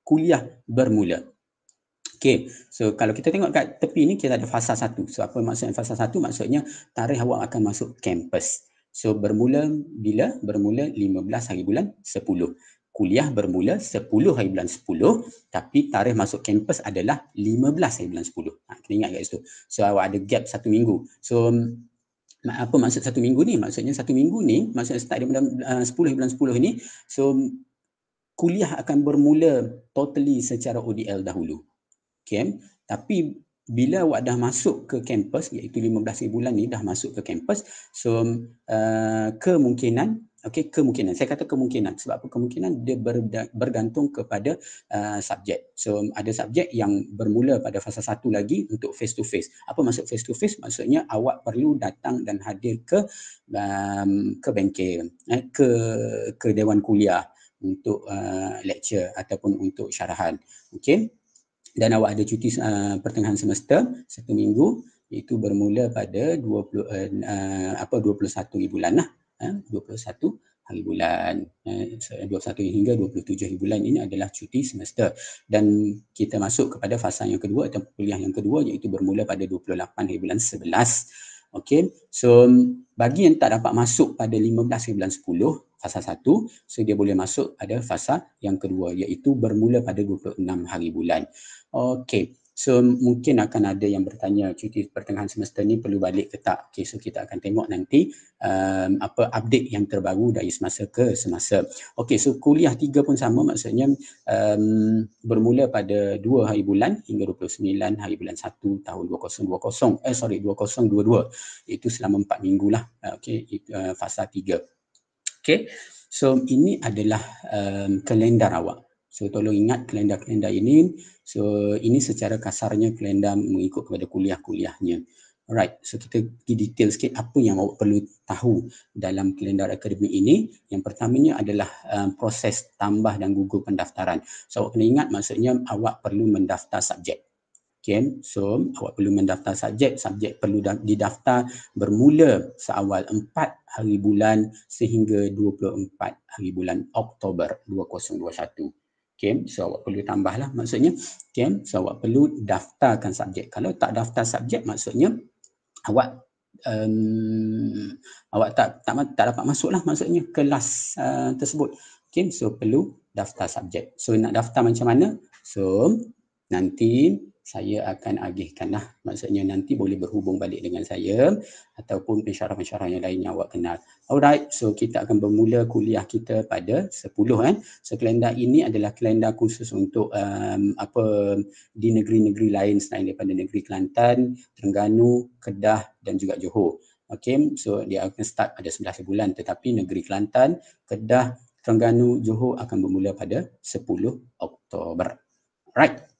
kuliah bermula. Okay, so kalau kita tengok kat tepi ni kita ada fasa satu. So apa maksudnya fasa satu? Maksudnya tarikh awak akan masuk kampus. So bermula bila? Bermula 15 hari bulan 10 kuliah bermula 10 hari bulan 10 tapi tarikh masuk kampus adalah 15 hari bulan 10. Ha, kena ingat kat situ. So awak ada gap satu minggu. So apa maksud satu minggu ni? Maksudnya satu minggu ni, maksudnya start daripada uh, 10 hari bulan 10 ni, so kuliah akan bermula totally secara ODL dahulu. Okay. Tapi bila awak dah masuk ke kampus, iaitu 15 hari bulan ni dah masuk ke kampus, so uh, kemungkinan Okey, kemungkinan. Saya kata kemungkinan. Sebab apa kemungkinan? Dia bergantung kepada uh, subjek. So, ada subjek yang bermula pada fasa satu lagi untuk face to face. Apa maksud face to face? Maksudnya awak perlu datang dan hadir ke um, ke bengkel, eh, ke, ke dewan kuliah untuk uh, lecture ataupun untuk syarahan. Okey. Dan awak ada cuti uh, pertengahan semester satu minggu itu bermula pada 20, uh, uh, apa, 21 bulan lah. 21 hari bulan. 21 eh, hingga 27 hari bulan ini adalah cuti semester. Dan kita masuk kepada fasa yang kedua atau kuliah yang kedua iaitu bermula pada 28 hari bulan 11. Okay, so bagi yang tak dapat masuk pada 15 hari bulan 10, fasa satu, so dia boleh masuk pada fasa yang kedua iaitu bermula pada 26 hari bulan. Okey. So mungkin akan ada yang bertanya cuti pertengahan semester ni perlu balik ke tak? Okay, so kita akan tengok nanti um, apa update yang terbaru dari semasa ke semasa. Okay, so kuliah tiga pun sama maksudnya um, bermula pada dua hari bulan hingga 29 hari bulan 1 tahun 2020. Eh sorry, 2022. Itu selama empat minggu lah. Eh, okay, uh, fasa tiga. Okay, so ini adalah um, kalendar awak. So tolong ingat kalenda-kalenda ini. So ini secara kasarnya kalenda mengikut kepada kuliah-kuliahnya. Alright, so kita pergi detail sikit apa yang awak perlu tahu dalam kalendar akademik ini. Yang pertamanya adalah um, proses tambah dan gugur pendaftaran. So awak kena ingat maksudnya awak perlu mendaftar subjek. Okay, so awak perlu mendaftar subjek. Subjek perlu didaftar bermula seawal 4 hari bulan sehingga 24 hari bulan Oktober 2021. Okay, so awak perlu tambahlah maksudnya. Okay, so awak perlu daftarkan subjek. Kalau tak daftar subjek maksudnya awak um, awak tak, tak tak tak dapat masuklah maksudnya kelas uh, tersebut. Okay, so perlu daftar subjek. So nak daftar macam mana? So nanti saya akan agihkanlah maksudnya nanti boleh berhubung balik dengan saya ataupun pensyarah-pensyarah yang lain yang awak kenal. Alright, so kita akan bermula kuliah kita pada 10 eh. So kalendar ini adalah kalendar khusus untuk um, apa di negeri-negeri lain selain daripada negeri Kelantan, Terengganu, Kedah dan juga Johor. Okay, so dia akan start pada 11 bulan. tetapi negeri Kelantan, Kedah, Terengganu, Johor akan bermula pada 10 Oktober. Right.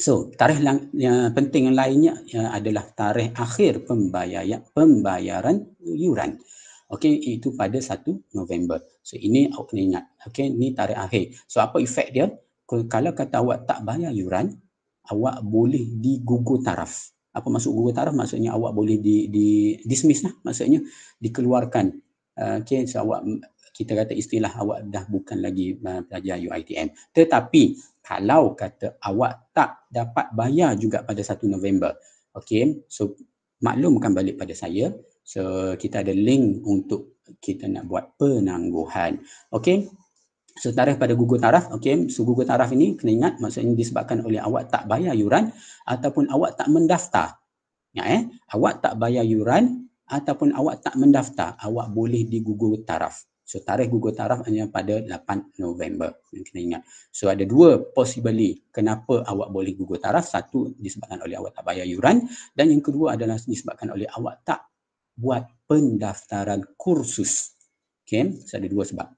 So, tarikh lang, yang penting yang lainnya yang adalah tarikh akhir pembayaran, pembayaran yuran. Okey, itu pada 1 November. So, ini awak kena ingat. Okey, ini tarikh akhir. So, apa efek dia? Kalau kata awak tak bayar yuran, awak boleh digugur taraf. Apa maksud gugur taraf? Maksudnya awak boleh di, di dismiss lah. Maksudnya dikeluarkan. Ah, Okey, so awak kita kata istilah awak dah bukan lagi ah, pelajar UITM. Tetapi kalau kata awak tak dapat bayar juga pada 1 November. Okay, so maklumkan balik pada saya. So, kita ada link untuk kita nak buat penangguhan. Okay, so tarif pada gugur taraf. Okay, so gugur taraf ini kena ingat maksudnya disebabkan oleh awak tak bayar yuran ataupun awak tak mendaftar. Ya, eh? Awak tak bayar yuran ataupun awak tak mendaftar, awak boleh digugur taraf. So tarikh gugur taraf hanya pada 8 November. Yang kena ingat. So ada dua possibly kenapa awak boleh gugur taraf. Satu disebabkan oleh awak tak bayar yuran dan yang kedua adalah disebabkan oleh awak tak buat pendaftaran kursus. Okay. So ada dua sebab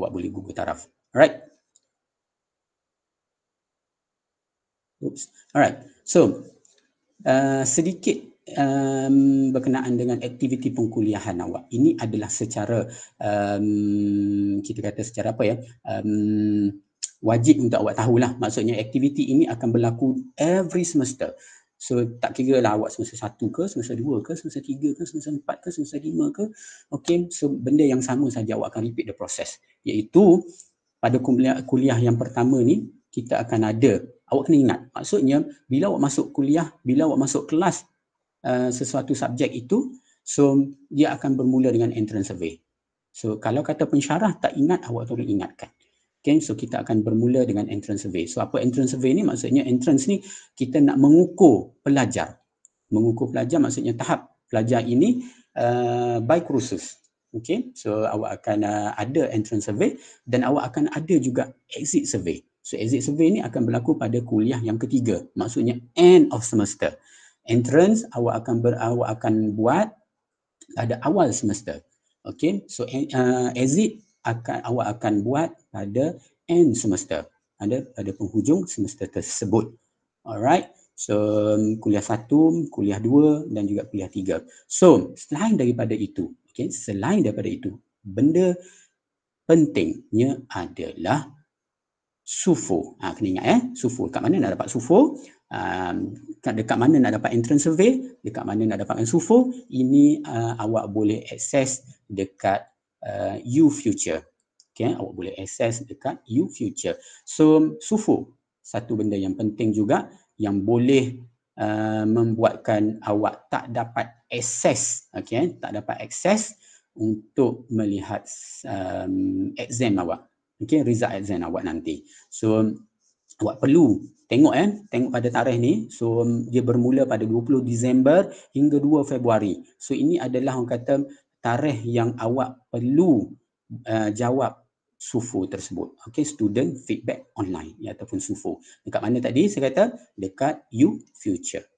awak boleh gugur taraf. Alright. Oops. Alright. So uh, sedikit um, berkenaan dengan aktiviti pengkuliahan awak. Ini adalah secara um, kita kata secara apa ya? Um, wajib untuk awak tahulah. Maksudnya aktiviti ini akan berlaku every semester. So tak kira lah awak semester satu ke, semester dua ke, semester tiga ke, semester empat ke, semester lima ke. Okay, so benda yang sama saja awak akan repeat the process. Iaitu pada kuliah, kuliah yang pertama ni, kita akan ada, awak kena ingat. Maksudnya, bila awak masuk kuliah, bila awak masuk kelas, Eh, sesuatu subjek itu so dia akan bermula dengan entrance survey so kalau kata pensyarah tak ingat awak tolong ingatkan okay so kita akan bermula dengan entrance survey so apa entrance survey ni maksudnya entrance ni kita nak mengukur pelajar mengukur pelajar maksudnya tahap pelajar ini uh, by kursus okay so awak akan uh, ada entrance survey dan awak akan ada juga exit survey So exit survey ni akan berlaku pada kuliah yang ketiga, maksudnya end of semester entrance awak akan ber, awak akan buat pada awal semester. Okay, so uh, exit akan awak akan buat pada end semester. Ada pada penghujung semester tersebut. Alright, so um, kuliah satu, kuliah dua dan juga kuliah tiga. So selain daripada itu, okay, selain daripada itu, benda pentingnya adalah sufo. Ha, kena ingat eh, sufo. Dekat mana nak dapat sufo? Um, dekat mana nak dapat entrance survey? Dekat mana nak dapatkan sufo? Ini uh, awak boleh access dekat uh, you future. Okay, awak boleh access dekat U future. So, sufo satu benda yang penting juga yang boleh uh, membuatkan awak tak dapat access, okay, tak dapat access untuk melihat um, exam awak mungkin result exam lah buat nanti. So awak perlu tengok eh tengok pada tarikh ni so dia bermula pada 20 Disember hingga 2 Februari. So ini adalah orang kata tarikh yang awak perlu uh, jawab sufu tersebut. Okay, student feedback online ya, ataupun sufu. Dekat mana tadi saya kata? Dekat you future.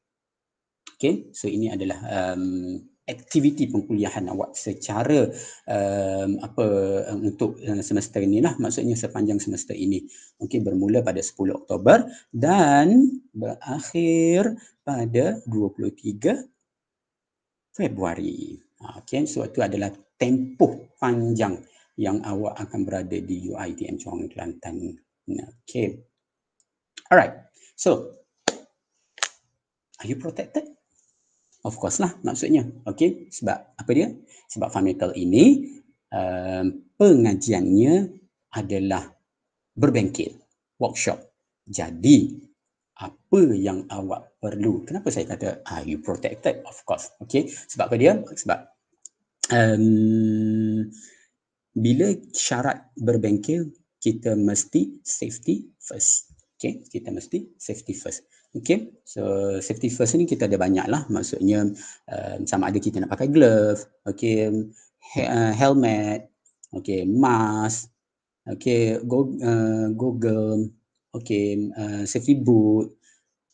Okay, so ini adalah um, aktiviti pengkuliahan awak secara um, apa um, untuk uh, semester ini lah maksudnya sepanjang semester ini mungkin bermula pada 10 Oktober dan berakhir pada 23 Februari. Ha, okay, so itu adalah tempoh panjang yang awak akan berada di UITM Chong Kelantan. Okay. Alright. So, are you protected? of course lah maksudnya okey sebab apa dia sebab familial ini um, pengajiannya adalah berbengkel workshop jadi apa yang awak perlu kenapa saya kata ah you protected of course okey sebab apa dia sebab um, bila syarat berbengkel kita mesti safety first okey kita mesti safety first Okay, so safety first ni kita ada banyak lah. Maksudnya uh, sama ada kita nak pakai glove, okay, he- uh, helmet, okay, mask, okay, go- uh, eh, google, okay, uh, safety boot,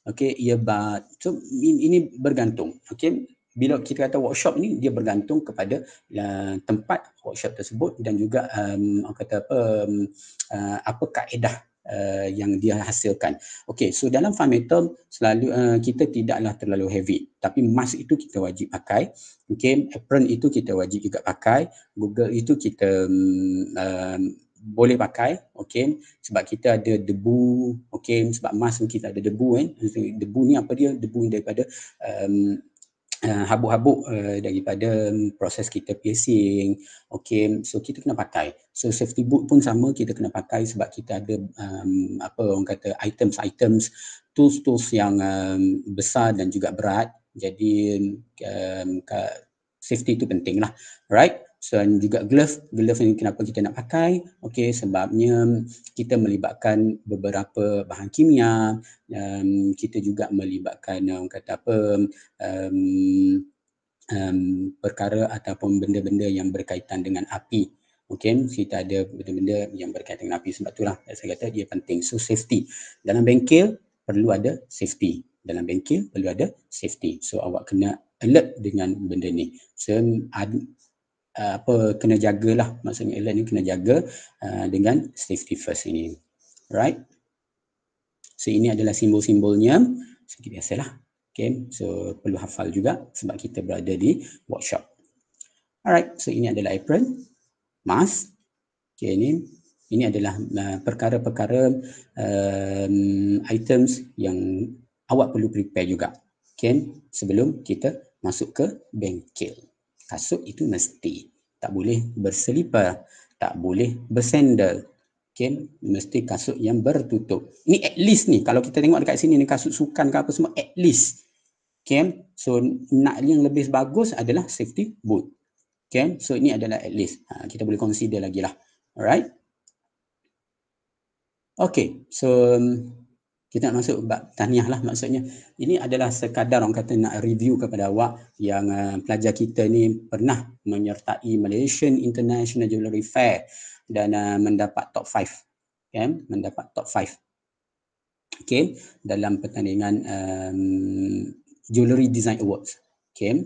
okay, earbud. So in- ini bergantung, okay. Bila kita kata workshop ni dia bergantung kepada uh, tempat workshop tersebut dan juga um, kata apa um, uh, apa kaedah uh, yang dia hasilkan. Okey, so dalam fundamental selalu uh, kita tidaklah terlalu heavy, tapi mask itu kita wajib pakai. Okey, apron itu kita wajib juga pakai. Google itu kita um, um, boleh pakai okey sebab kita ada debu okey sebab mask kita ada debu kan eh. debu ni apa dia debu daripada um, Eh, habuk-habuk uh, daripada mm, proses kita piercing okay, so kita kena pakai so safety boot pun sama kita kena pakai sebab kita ada um, apa orang kata items items tools tools yang um, besar dan juga berat jadi um, safety itu penting lah right Selain juga glove glove ni kenapa kita nak pakai okey sebabnya kita melibatkan beberapa bahan kimia um, kita juga melibatkan um, kata apa um, um, perkara ataupun benda-benda yang berkaitan dengan api okey kita ada benda-benda yang berkaitan dengan api sebab itulah saya kata dia penting so safety dalam bengkel perlu ada safety dalam bengkel perlu ada safety so awak kena alert dengan benda ni so ad, uh, apa kena jagalah maksudnya alert ni kena jaga uh, dengan safety first ini right so ini adalah simbol-simbolnya seperti so, biasalah okay so perlu hafal juga sebab kita berada di workshop alright so ini adalah apron mask okay ini ini adalah ah, perkara-perkara uh, um, items yang awak perlu prepare juga okay sebelum kita masuk ke bengkel kasut itu mesti tak boleh berselipar tak boleh bersandal okay mesti kasut yang bertutup ni at least ni kalau kita tengok dekat sini ni kasut sukan ke apa semua at least okay so nak yang lebih bagus adalah safety boot okay so ini adalah at least ha, kita boleh consider lagi lah alright okay so kita nak masuk bab tahniah lah maksudnya ini adalah sekadar orang kata nak review kepada awak yang uh, pelajar kita ni pernah menyertai Malaysian International Jewelry Fair dan uh, mendapat top 5 kan mendapat top 5 okey dalam pertandingan um, Jewelry Design Awards okey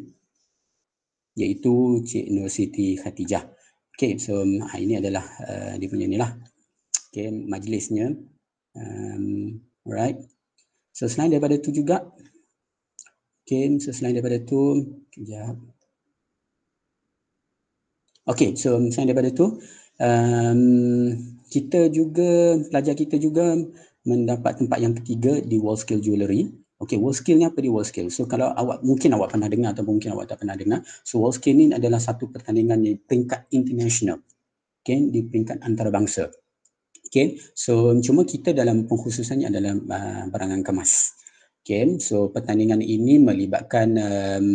iaitu Cik Nur Siti Khatijah okey so ah, ini adalah uh, dia punya inilah okey majlisnya um, Alright. So selain daripada tu juga Okay, so selain daripada tu Kejap Okay, so selain daripada tu um, Kita juga, pelajar kita juga Mendapat tempat yang ketiga di Wall Scale Jewelry Okay, Wall Skill ni apa di World Skill? So kalau awak, mungkin awak pernah dengar Atau mungkin awak tak pernah dengar So Wall Scale ni adalah satu pertandingan di peringkat international Okay, di peringkat antarabangsa Okay, so cuma kita dalam pengkhususannya adalah uh, barangan kemas. Okay, so pertandingan ini melibatkan um,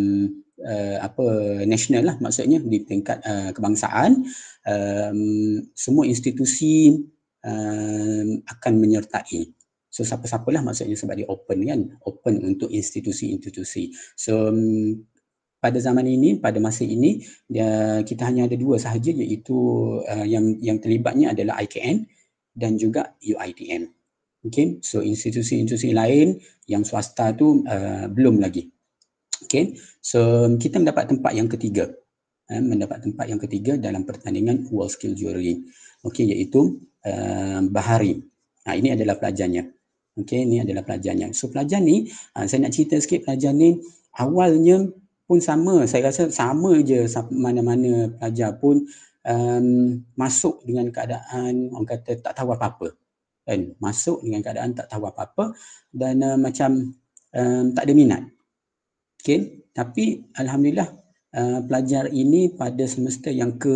uh, apa nasional lah maksudnya di tingkat uh, kebangsaan. Um, semua institusi um, akan menyertai. So siapa-siapalah maksudnya sebab dia open kan, open untuk institusi-institusi. So um, pada zaman ini, pada masa ini, dia, kita hanya ada dua sahaja iaitu uh, yang yang terlibatnya adalah IKN dan juga UITM. Okay, so institusi-institusi lain yang swasta tu uh, belum lagi. Okay, so kita mendapat tempat yang ketiga. Eh, mendapat tempat yang ketiga dalam pertandingan World Skill Jewelry. Okay, iaitu uh, Bahari. Nah, ini adalah pelajarnya. Okay, ini adalah pelajarnya. So, pelajar ni, uh, saya nak cerita sikit pelajar ni awalnya pun sama. Saya rasa sama je mana-mana pelajar pun um, masuk dengan keadaan orang kata tak tahu apa-apa kan masuk dengan keadaan tak tahu apa-apa dan uh, macam um, tak ada minat okey tapi alhamdulillah uh, pelajar ini pada semester yang ke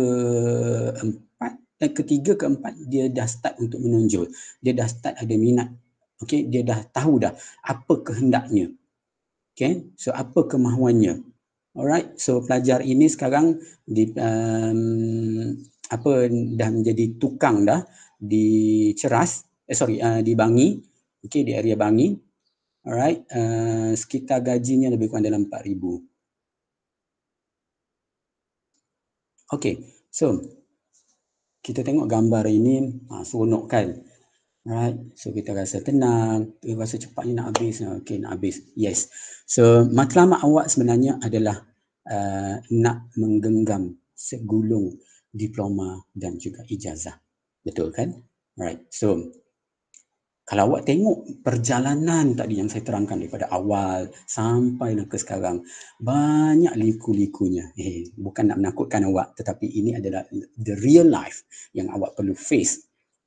dan eh, ketiga keempat dia dah start untuk menonjol dia dah start ada minat okey dia dah tahu dah apa kehendaknya okey so apa kemahuannya Alright, so pelajar ini sekarang di um, apa dah menjadi tukang dah di Ceras, eh sorry, uh, di Bangi. okay, di area Bangi. Alright, uh, sekitar gajinya lebih kurang dalam 4000. Okay, so kita tengok gambar ini, ha, seronok kan. Alright, so kita rasa tenang, kita eh, rasa cepat ni nak habis, okay nak habis, yes. So matlamat awak sebenarnya adalah uh, nak menggenggam segulung diploma dan juga ijazah. Betul kan? Alright, so kalau awak tengok perjalanan tadi yang saya terangkan daripada awal sampai nak lah ke sekarang, banyak liku-likunya. Eh, bukan nak menakutkan awak, tetapi ini adalah the real life yang awak perlu face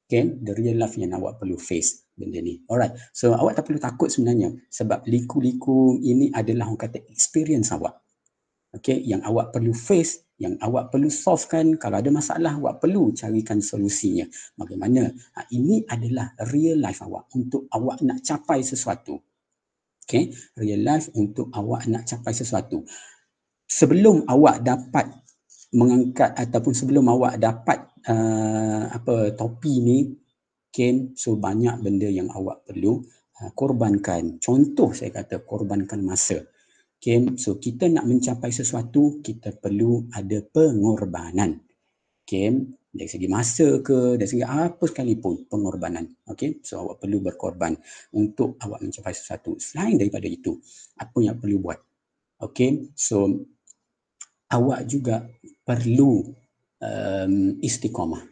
Okay, the real life yang awak perlu face benda ni. Alright, so awak tak perlu takut sebenarnya sebab liku-liku ini adalah orang kata experience awak. Okay, yang awak perlu face, yang awak perlu solvekan kalau ada masalah, awak perlu carikan solusinya. Bagaimana? Ha, ini adalah real life awak untuk awak nak capai sesuatu. Okay, real life untuk awak nak capai sesuatu. Sebelum awak dapat mengangkat ataupun sebelum awak dapat Ah, apa topi ni kan so banyak benda yang awak perlu uh, korbankan contoh saya kata korbankan masa kan so kita nak mencapai sesuatu kita perlu ada pengorbanan kan dari segi masa ke dari segi apa sekalipun pengorbanan okay so awak perlu berkorban untuk awak mencapai sesuatu selain daripada itu apa yang perlu buat okay so awak juga perlu um, istiqomah.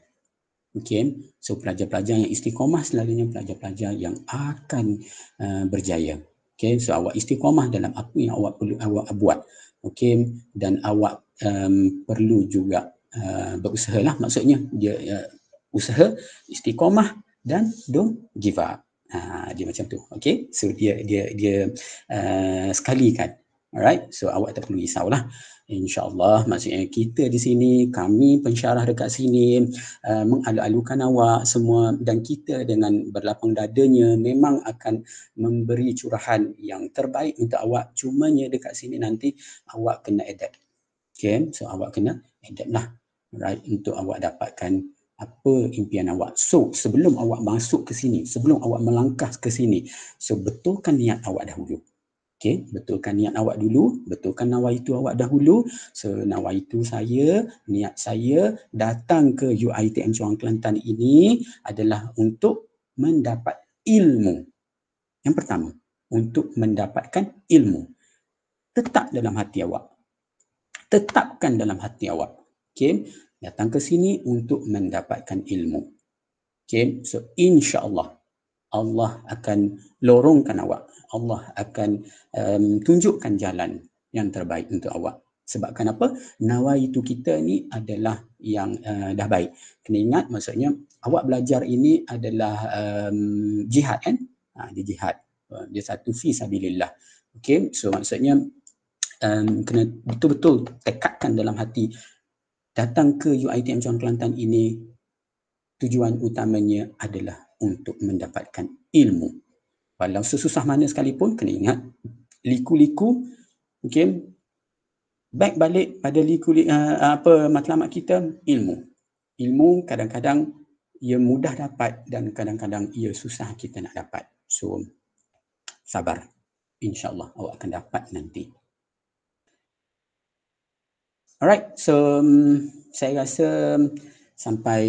Okay. So pelajar-pelajar yang istiqomah selalunya pelajar-pelajar yang akan uh, berjaya. Okay. So awak istiqomah dalam apa yang awak perlu awak buat. Okay. Dan awak um, perlu juga uh, berusaha lah maksudnya. Dia, uh, usaha, istiqomah dan don't give up. Ha, dia macam tu. Okay. So dia dia dia uh, sekali kan. Alright, so awak tak perlu risau lah. InsyaAllah, maksudnya kita di sini, kami pensyarah dekat sini uh, mengalu-alukan awak semua dan kita dengan berlapang dadanya memang akan memberi curahan yang terbaik untuk awak. Cumanya dekat sini nanti awak kena adapt. Okay, so awak kena adapt lah. Alright, untuk awak dapatkan apa impian awak. So, sebelum awak masuk ke sini, sebelum awak melangkah ke sini, so betulkan niat awak dahulu. Okay, betulkan niat awak dulu, betulkan nawaitu awak dahulu. So, nawaitu saya, niat saya datang ke UITM Cawang Kelantan ini adalah untuk mendapat ilmu. Yang pertama, untuk mendapatkan ilmu. Tetap dalam hati awak. Tetapkan dalam hati awak. Okay, datang ke sini untuk mendapatkan ilmu. Okay, so insyaAllah Allah akan lorongkan awak. Allah akan um, tunjukkan jalan yang terbaik untuk awak. Sebab kenapa? Nawa itu kita ni adalah yang uh, dah baik. Kena ingat maksudnya awak belajar ini adalah um, jihad kan? Ha, dia jihad. Eh, dia satu fi sabilillah. Okay, so maksudnya um, kena betul-betul tekadkan dalam hati datang ke UITM Jawa Kelantan ini tujuan utamanya adalah untuk mendapatkan ilmu. Walau sesusah mana sekalipun, kena ingat liku-liku, okay, back balik pada liku uh, apa matlamat kita, ilmu. Ilmu kadang-kadang ia mudah dapat dan kadang-kadang ia susah kita nak dapat. So, sabar. InsyaAllah awak akan dapat nanti. Alright, so saya rasa sampai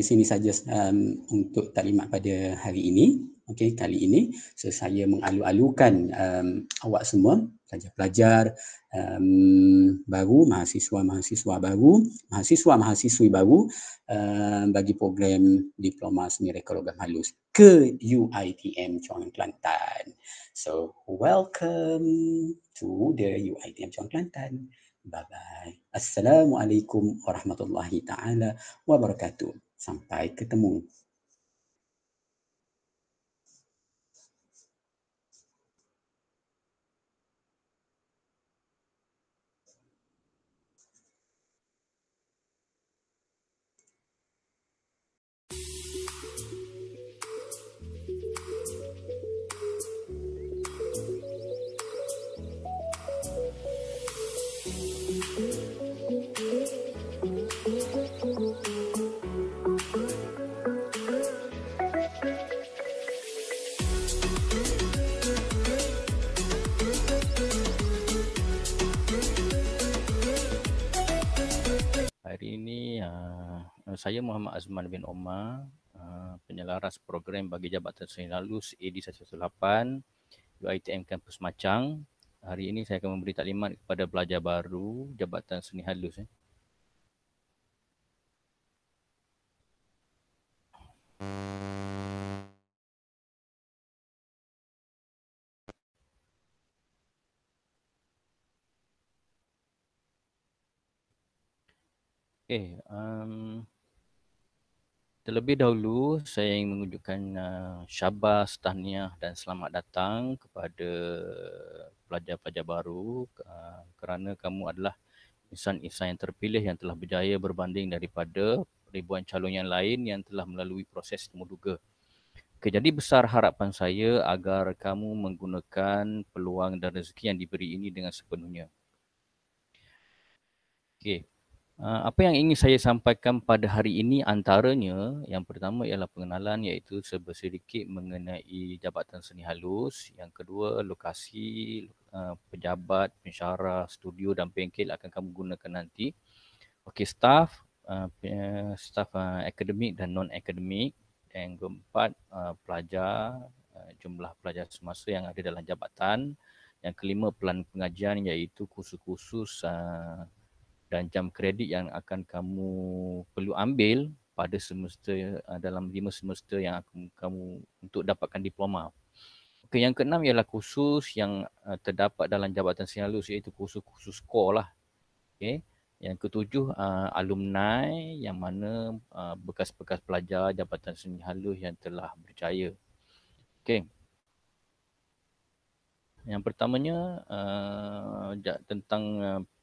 sini saja um, untuk taklimat pada hari ini. Okey, kali ini. So, saya mengalu-alukan um, awak semua, pelajar-pelajar um, baru, mahasiswa-mahasiswa baru, mahasiswa-mahasiswi baru um, bagi program Diploma Seni Rekologam Halus ke UITM Chuan Kelantan. So, welcome to the UITM Chuan Kelantan. Bye-bye. Assalamualaikum warahmatullahi taala wabarakatuh. Sampai ketemu. saya Muhammad Azman bin Omar, uh, penyelaras program bagi Jabatan Seri Lalus AD 118 UITM Kampus Macang. Hari ini saya akan memberi taklimat kepada pelajar baru Jabatan Seni Halus. Eh. Okay, eh, um, Terlebih dahulu, saya ingin mengunjukkan eh, syabas, tahniah dan selamat datang kepada pelajar-pelajar baru eh, kerana kamu adalah insan-insan yang terpilih yang telah berjaya berbanding daripada ribuan calon yang lain yang telah melalui proses temuduga. Okay, jadi besar harapan saya agar kamu menggunakan peluang dan rezeki yang diberi ini dengan sepenuhnya. Okay. Ah, apa yang ingin saya sampaikan pada hari ini antaranya yang pertama ialah pengenalan iaitu sedikit mengenai Jabatan Seni Halus. Yang kedua lokasi uh, pejabat, pensyarah, studio dan bengkel akan kamu gunakan nanti. Okey staff, uh, staff uh, akademik dan non-akademik. Yang keempat uh, pelajar, uh, jumlah pelajar semasa yang ada dalam jabatan. Yang kelima pelan pengajian iaitu kursus-kursus uh, dan jam kredit yang akan kamu perlu ambil pada semester eh, dalam lima semester yang aku, kamu untuk dapatkan diploma. Okay, yang keenam ialah kursus yang uh, terdapat dalam Jabatan Sinalus iaitu kursus-kursus core lah. Okay. Yang ketujuh uh, alumni yang mana uh, bekas-bekas pelajar Jabatan Seni Halus yang telah berjaya. Okay. Yang pertamanya uh, tentang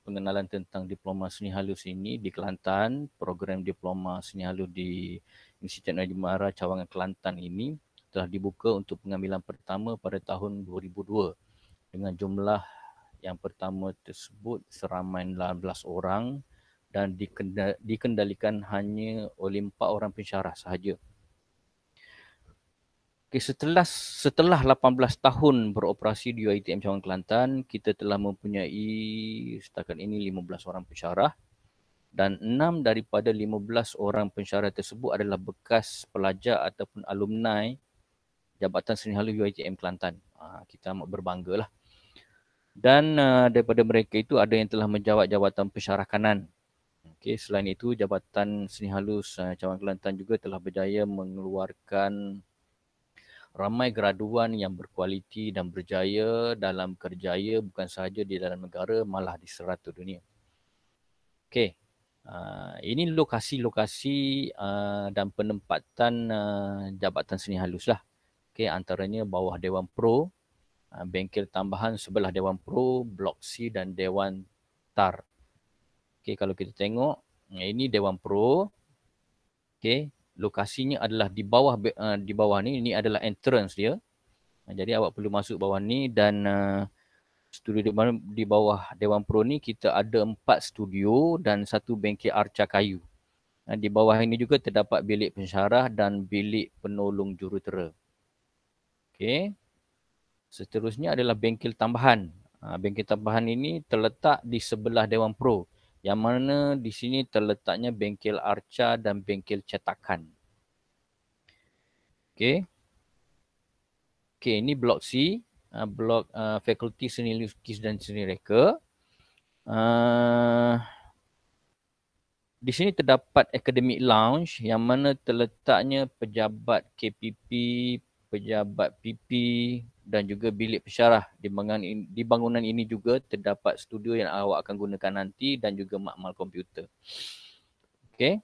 pengenalan tentang diploma seni halus ini di Kelantan, program diploma seni halus di Institut Teknologi Mara Cawangan Kelantan ini telah dibuka untuk pengambilan pertama pada tahun 2002 dengan jumlah yang pertama tersebut seramai 18 orang dan dikendalikan hanya oleh empat orang pensyarah sahaja. Okay, setelah setelah 18 tahun beroperasi di UiTM Cawang Kelantan, kita telah mempunyai setakat ini 15 orang pensyarah dan 6 daripada 15 orang pensyarah tersebut adalah bekas pelajar ataupun alumni Jabatan Seni Halu UiTM Kelantan. Ha, kita amat berbangga lah. Dan uh, daripada mereka itu ada yang telah menjawat jabatan pensyarah kanan. Okay, selain itu, Jabatan Seni Halus uh, Cawang Kelantan juga telah berjaya mengeluarkan ramai graduan yang berkualiti dan berjaya dalam kerjaya bukan sahaja di dalam negara malah di serata dunia. Okey. Uh, ini lokasi-lokasi uh, dan penempatan uh, jabatan seni halus lah. Okey, antaranya bawah Dewan Pro, uh, bengkel tambahan sebelah Dewan Pro, Blok C dan Dewan TAR. Okey, kalau kita tengok, ini Dewan Pro. Okey, lokasinya adalah di bawah uh, di bawah ni Ini adalah entrance dia eh, jadi awak perlu masuk bawah ni dan uh, studio di mana di bawah Dewan Pro ni kita ada empat studio dan satu bengkel arca kayu uh, di bawah ini juga terdapat bilik pensyarah dan bilik penolong jurutera okey seterusnya adalah bengkel tambahan uh, bengkel tambahan ini terletak di sebelah Dewan Pro yang mana di sini terletaknya bengkel arca dan bengkel cetakan. Okey. Okey, ini blok C, uh, blok uh, ah, fakulti seni lukis dan seni reka. Uh, di sini terdapat academic lounge yang mana terletaknya pejabat KPP, pejabat PP, dan juga bilik pesyarah di bangunan ini, di bangunan ini juga terdapat studio yang awak akan gunakan nanti dan juga makmal komputer. Okey.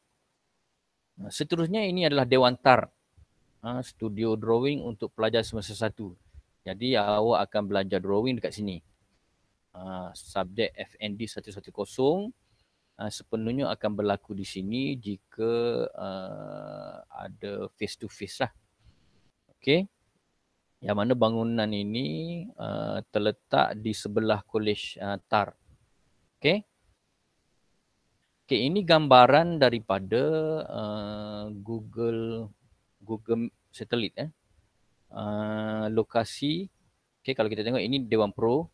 Seterusnya ini adalah Dewan Tar. Ha, studio drawing untuk pelajar semester satu. Jadi awak akan belajar drawing dekat sini. Ha, subjek FND 110 ha, sepenuhnya akan berlaku di sini jika uh, ada face to face lah. Okey yang mana bangunan ini uh, terletak di sebelah kolej uh, TAR. Okey. Okey, ini gambaran daripada uh, Google Google satelit eh. Uh, lokasi okey kalau kita tengok ini Dewan Pro.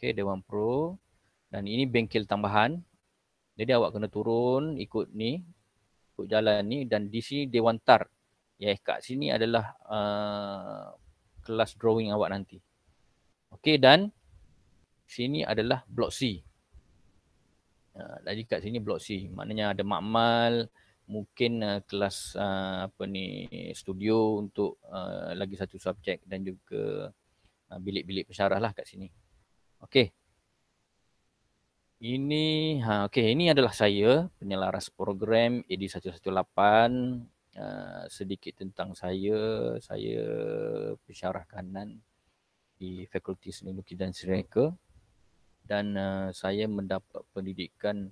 Okey, Dewan Pro dan ini bengkel tambahan. Jadi awak kena turun ikut ni, ikut jalan ni dan di sini Dewan TAR yang kat sini adalah uh, kelas drawing awak nanti. Okey dan sini adalah blok C. Uh, lagi kat sini blok C. Maknanya ada makmal, mungkin uh, kelas uh, apa ni studio untuk uh, lagi satu subjek dan juga uh, bilik-bilik pensyarah lah kat sini. Okey. Ini ha okey ini adalah saya penyelaras program AD 118 uh, sedikit tentang saya. Saya pensyarah kanan di Fakulti Seni Lukis dan Seni Reka dan uh, saya mendapat pendidikan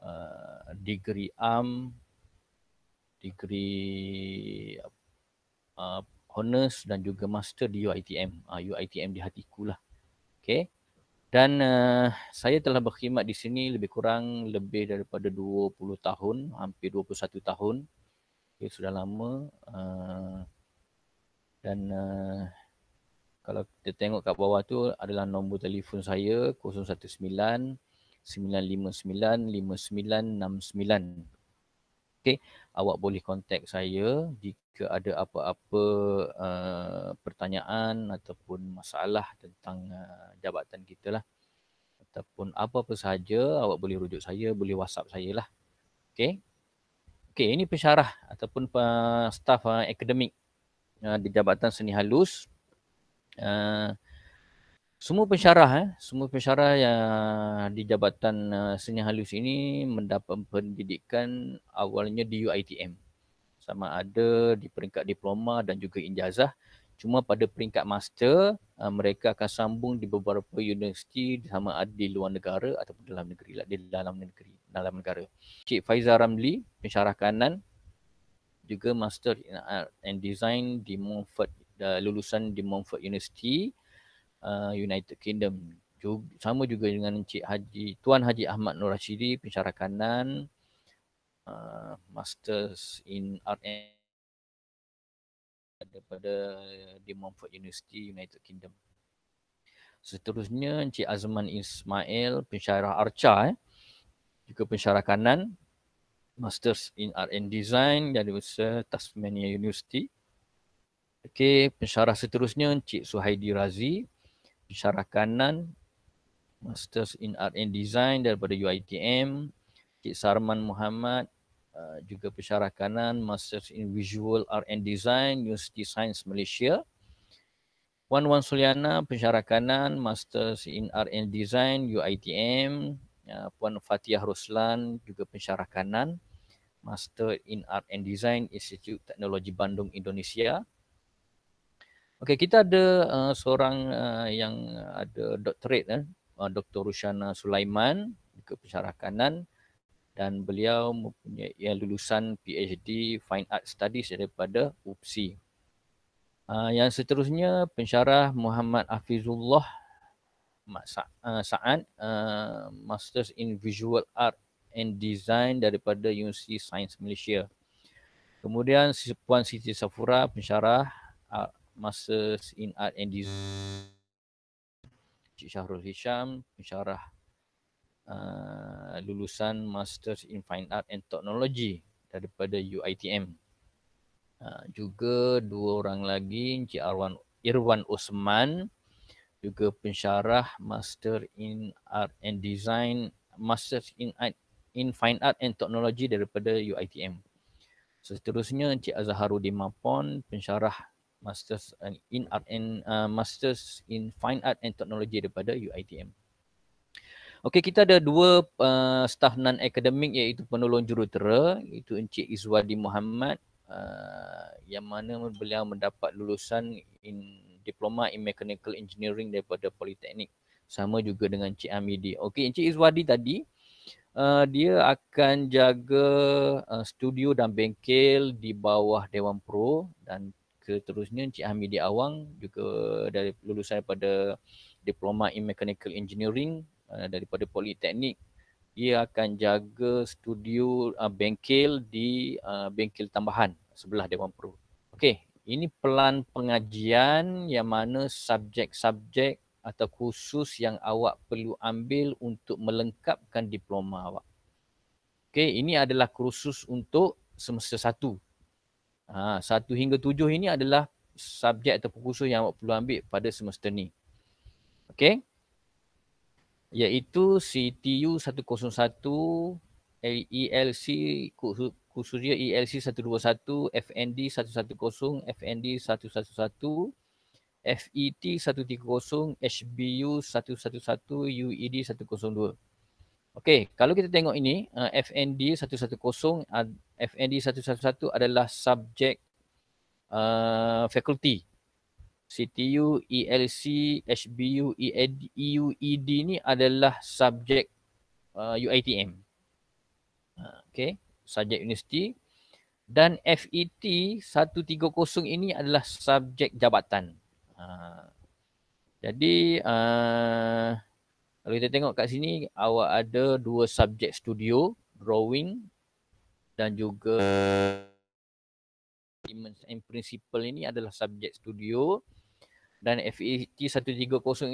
uh, degree am degree uh, honors dan juga master di UiTM uh, UiTM di hatiku lah okey dan uh, saya telah berkhidmat di sini lebih kurang lebih daripada 20 tahun hampir 21 tahun okay, sudah lama uh, dan uh, kalau kita tengok kat bawah tu adalah nombor telefon saya 019-959-5969. Okay. Awak boleh kontak saya jika ada apa-apa uh, pertanyaan ataupun masalah tentang uh, jabatan kita lah. Ataupun apa-apa sahaja awak boleh rujuk saya, boleh whatsapp saya lah. Okay. Okey, ini pensyarah ataupun uh, staf uh, eh, akademik uh, di Jabatan Seni Halus. Uh, semua pensyarah eh, semua pensyarah yang di Jabatan uh, Seni Halus ini mendapat pendidikan awalnya di UiTM. Sama ada di peringkat diploma dan juga ijazah. Cuma pada peringkat master, uh, mereka akan sambung di beberapa universiti sama ada di luar negara ataupun dalam negeri. lah Di dalam negeri, dalam negara. Cik Faizal Ramli, pensyarah kanan, juga master in art and design di Montfort, uh, lulusan di Montfort University, uh, United Kingdom. Juga, sama juga dengan Cik Haji, Tuan Haji Ahmad Nur Rashidi, pensyarah kanan, uh, master's in art and daripada di Montfort University United Kingdom. Seterusnya Encik Azman Ismail, pensyarah Arca eh. Juga pensyarah kanan Masters in Art and Design dari Universiti Tasmania University. Okey, pensyarah seterusnya Encik Suhaidi Razi, pensyarah kanan Masters in Art and Design daripada UiTM. Encik Sarman Muhammad, Uh, juga pensyarah kanan Masters in Visual Art and Design University Science Malaysia. Wan Wan Suliana pensyarah kanan Masters in Art and Design UiTM. Uh, Puan Fatiah Ruslan juga pensyarah kanan Master in Art and Design Institute Teknologi Bandung Indonesia. Okey, kita ada uh, seorang uh, yang ada doctorate eh, uh, Dr. Rushana Sulaiman juga pensyarah kanan dan beliau mempunyai ya, lulusan PhD Fine Art Studies daripada UPSI. Uh, ah, yang seterusnya pensyarah Muhammad Afizullah ah, Sa'ad, uh, Masters in Visual Art and Design daripada University Science Malaysia. Kemudian Puan Siti Safura, pensyarah uh, Masters in Art and Design. Cik Syahrul Hisham, pensyarah Uh, lulusan Masters in Fine Art and Technology daripada UITM. Uh, juga dua orang lagi Encik Arwan Irwan Osman juga pensyarah Master in Art and Design Master in in Fine Art and Technology daripada UITM. Seterusnya Encik Azharuddin Mapon pensyarah Masters in Art and uh, Masters in Fine Art and Technology daripada UITM. Okey, kita ada dua uh, staf non akademik iaitu penolong jurutera iaitu Encik Izwadi Muhammad uh, yang mana beliau mendapat lulusan in diploma in mechanical engineering daripada politeknik sama juga dengan Encik Amidi. Okey, Encik Izwadi tadi uh, dia akan jaga uh, studio dan bengkel di bawah Dewan Pro dan seterusnya Encik Hamidi Awang juga dari lulusan daripada diploma in mechanical engineering uh, daripada politeknik ia akan jaga studio uh, bengkel di uh, bengkel tambahan sebelah Dewan Pro. Okey, ini pelan pengajian yang mana subjek-subjek atau khusus yang awak perlu ambil untuk melengkapkan diploma awak. Okey, ini adalah kursus untuk semester satu. Ha, satu hingga tujuh ini adalah subjek atau khusus yang awak perlu ambil pada semester ni. Okey iaitu CTU 101 ELC khususnya ELC 121 FND 110 FND 111 FET 130 HBU 111 UED 102 Okey kalau kita tengok ini FND 110 FND 111 adalah subjek uh, faculty CTU, ELC, HBU, EED, EUED ni adalah subjek uh, UITM. Uh, okay, subjek universiti. Dan FET 130 ini adalah subjek jabatan. Uh, jadi, uh, kalau kita tengok kat sini, awak ada dua subjek studio, drawing dan juga uh. and principle ini adalah subjek studio dan FET 130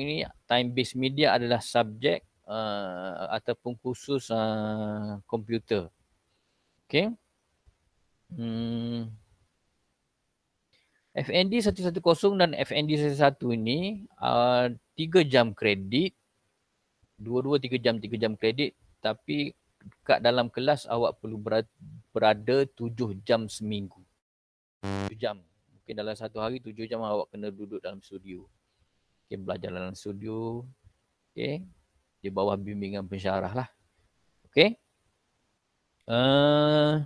ini time based media adalah subjek uh, ataupun khusus eh, komputer. Uh, okay. Hmm. FND 110 dan FND 11 ini uh, eh, 3 jam kredit. 2-2, 3 jam, 3 jam kredit. Tapi kat dalam kelas awak perlu berada 7 jam seminggu. 7 jam. Mungkin dalam satu hari tujuh jam awak kena duduk dalam studio. Okay, belajar dalam studio. Okay. Di bawah bimbingan pensyarah lah. Okay. Uh,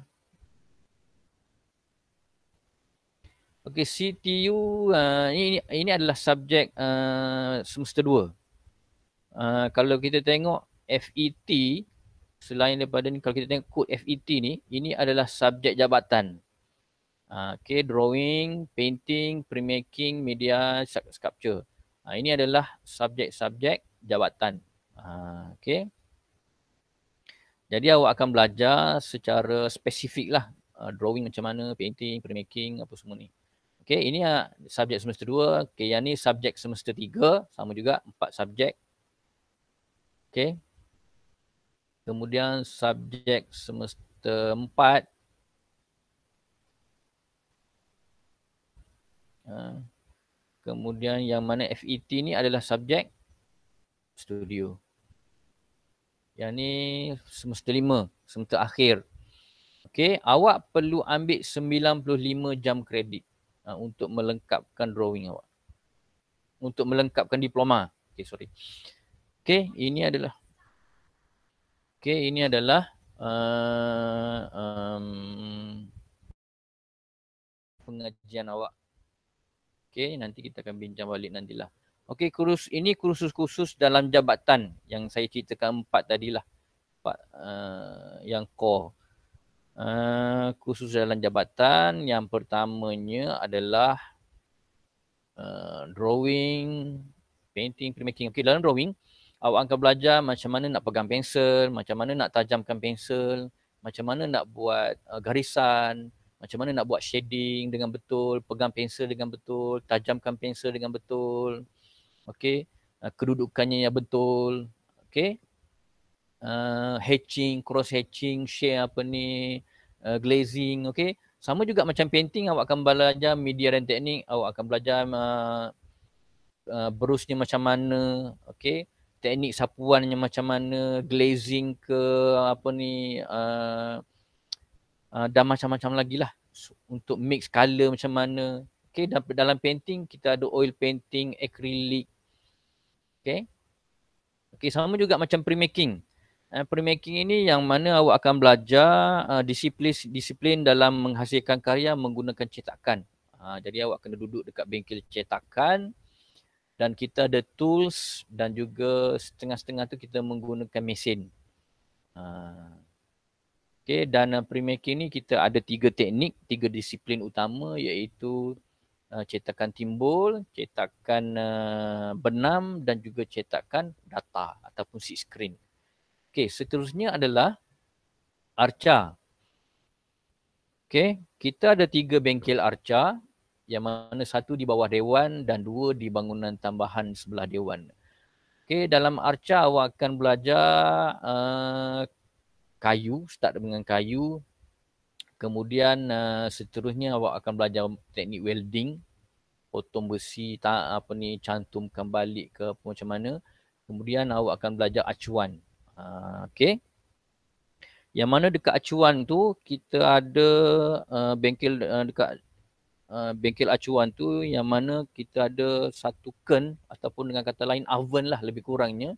eh, okay, CTU uh, eh, ini, ini adalah subjek uh, semester dua. Uh, kalau kita tengok FET, selain daripada ni, kalau kita tengok kod FET ni, ini adalah subjek jabatan. Ah, okay, drawing, painting, pre-making, media, sculpture. Uh, ini adalah subjek-subjek jawatan. Uh, okay. Jadi awak akan belajar secara spesifik lah uh, drawing macam mana, painting, pre-making, apa semua ni. Okay, ini uh, subjek semester dua. Okay, yang ni subjek semester tiga, Sama juga empat subjek. Okay. Kemudian subjek semester empat. Ha. Kemudian yang mana FET ni adalah subjek studio. Yang ni semester lima, semester akhir. Okey, awak perlu ambil 95 jam kredit ha, untuk melengkapkan drawing awak. Untuk melengkapkan diploma. Okey, sorry. Okey, ini adalah Okey, ini adalah uh, um, pengajian awak Okey, nanti kita akan bincang balik nantilah. Okey, kursus ini kursus khusus dalam jabatan yang saya ceritakan empat tadilah. Empat uh, yang core. Uh, eh, khusus dalam jabatan yang pertamanya adalah uh, drawing, painting, printmaking. Okey, dalam drawing, awak akan belajar macam mana nak pegang pensel, macam mana nak tajamkan pensel, macam mana nak buat uh, garisan, macam mana nak buat shading dengan betul, pegang pensel dengan betul, tajamkan pensel dengan betul. Okey, uh, kedudukannya yang betul. Okey. Uh, hatching, cross hatching, share apa ni, uh, glazing, okey. Sama juga macam painting awak akan belajar media dan teknik, awak akan belajar uh, uh, brushnya macam mana, okey. Teknik sapuannya macam mana, glazing ke apa ni, uh, Ah, dan macam-macam lagi lah untuk mix color macam mana okay dan dalam painting kita ada oil painting acrylic okay okay sama juga macam pre-making uh, pre-making ini yang mana awak akan belajar uh, disiplin disiplin dalam menghasilkan karya menggunakan cetakan uh, jadi awak kena duduk dekat bengkel cetakan dan kita ada tools dan juga setengah-setengah tu kita menggunakan mesin uh, Okay, dan uh, pre ni kita ada tiga teknik, tiga disiplin utama iaitu uh, cetakan timbul, cetakan uh, benam dan juga cetakan data ataupun seed screen. Okey, seterusnya adalah arca. Okey, kita ada tiga bengkel arca yang mana satu di bawah dewan dan dua di bangunan tambahan sebelah dewan. Okey, dalam arca awak akan belajar uh, kayu, start dengan kayu. Kemudian uh, seterusnya awak akan belajar teknik welding, potong besi tak apa ni cantumkan balik ke apa, macam mana. Kemudian awak akan belajar acuan. Uh, ha, okay. Yang mana dekat acuan tu kita ada uh, bengkel uh, dekat uh, bengkel acuan tu yang mana kita ada satu ken ataupun dengan kata lain oven lah lebih kurangnya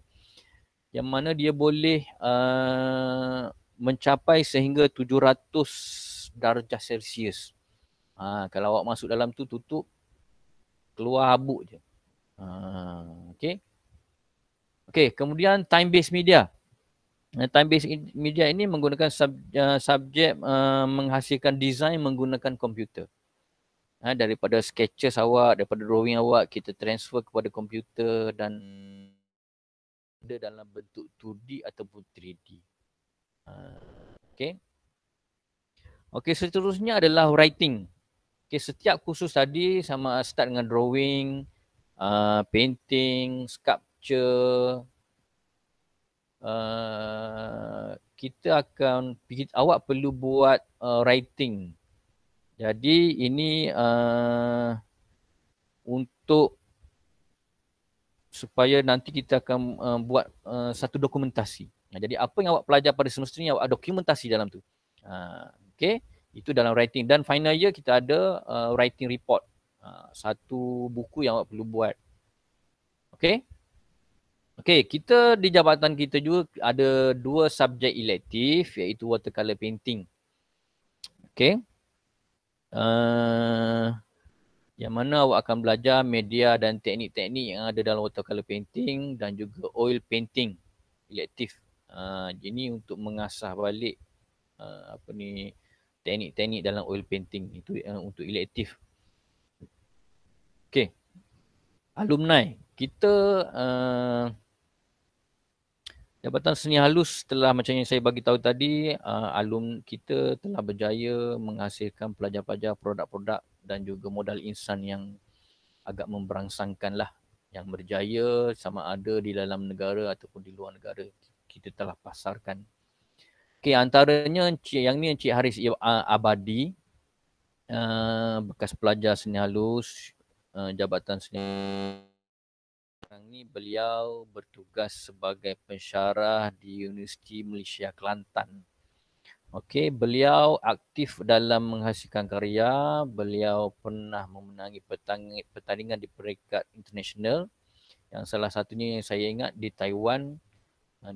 yang mana dia boleh uh, mencapai sehingga 700 darjah Celsius. Ha, kalau awak masuk dalam tu tutup keluar abuk je. Ha, okay. Okay, kemudian time based media. Time based media ini menggunakan sub, uh, subjek uh, menghasilkan desain menggunakan komputer. Ha, daripada sketches awak, daripada drawing awak kita transfer kepada komputer dan ada dalam bentuk 2D ataupun 3D. Ha, okay. Okay, seterusnya adalah writing. Okay, setiap kursus tadi sama start dengan drawing, uh, painting, sculpture. Uh, kita akan awak perlu buat uh, writing. Jadi ini uh, untuk supaya nanti kita akan uh, buat uh, satu dokumentasi. Nah, jadi apa yang awak pelajar pada semester ini awak ada dokumentasi dalam tu. Uh, ha, okay. Itu dalam writing. Dan final year kita ada uh, writing report. Uh, satu buku yang awak perlu buat. Okay. Okay. Kita di jabatan kita juga ada dua subjek elektif iaitu watercolor painting. Okay. Uh, yang mana awak akan belajar media dan teknik-teknik yang ada dalam watercolor painting dan juga oil painting elektif. Uh, ini untuk mengasah balik uh, apa ni teknik-teknik dalam oil painting itu uh, untuk elektif. Okey. Alumni, kita uh, Jabatan Seni Halus telah macam yang saya bagi tahu tadi, uh, alum kita telah berjaya menghasilkan pelajar-pelajar produk-produk dan juga modal insan yang agak memberangsangkan lah yang berjaya sama ada di dalam negara ataupun di luar negara kita telah pasarkan. Okey antaranya Encik, yang ni Encik Haris Abadi uh, bekas pelajar seni halus uh, jabatan seni Yang ni beliau bertugas sebagai pensyarah di Universiti Malaysia Kelantan. Okey, beliau aktif dalam menghasilkan karya, beliau pernah memenangi pertandingan di peringkat international. Yang salah satunya yang saya ingat di Taiwan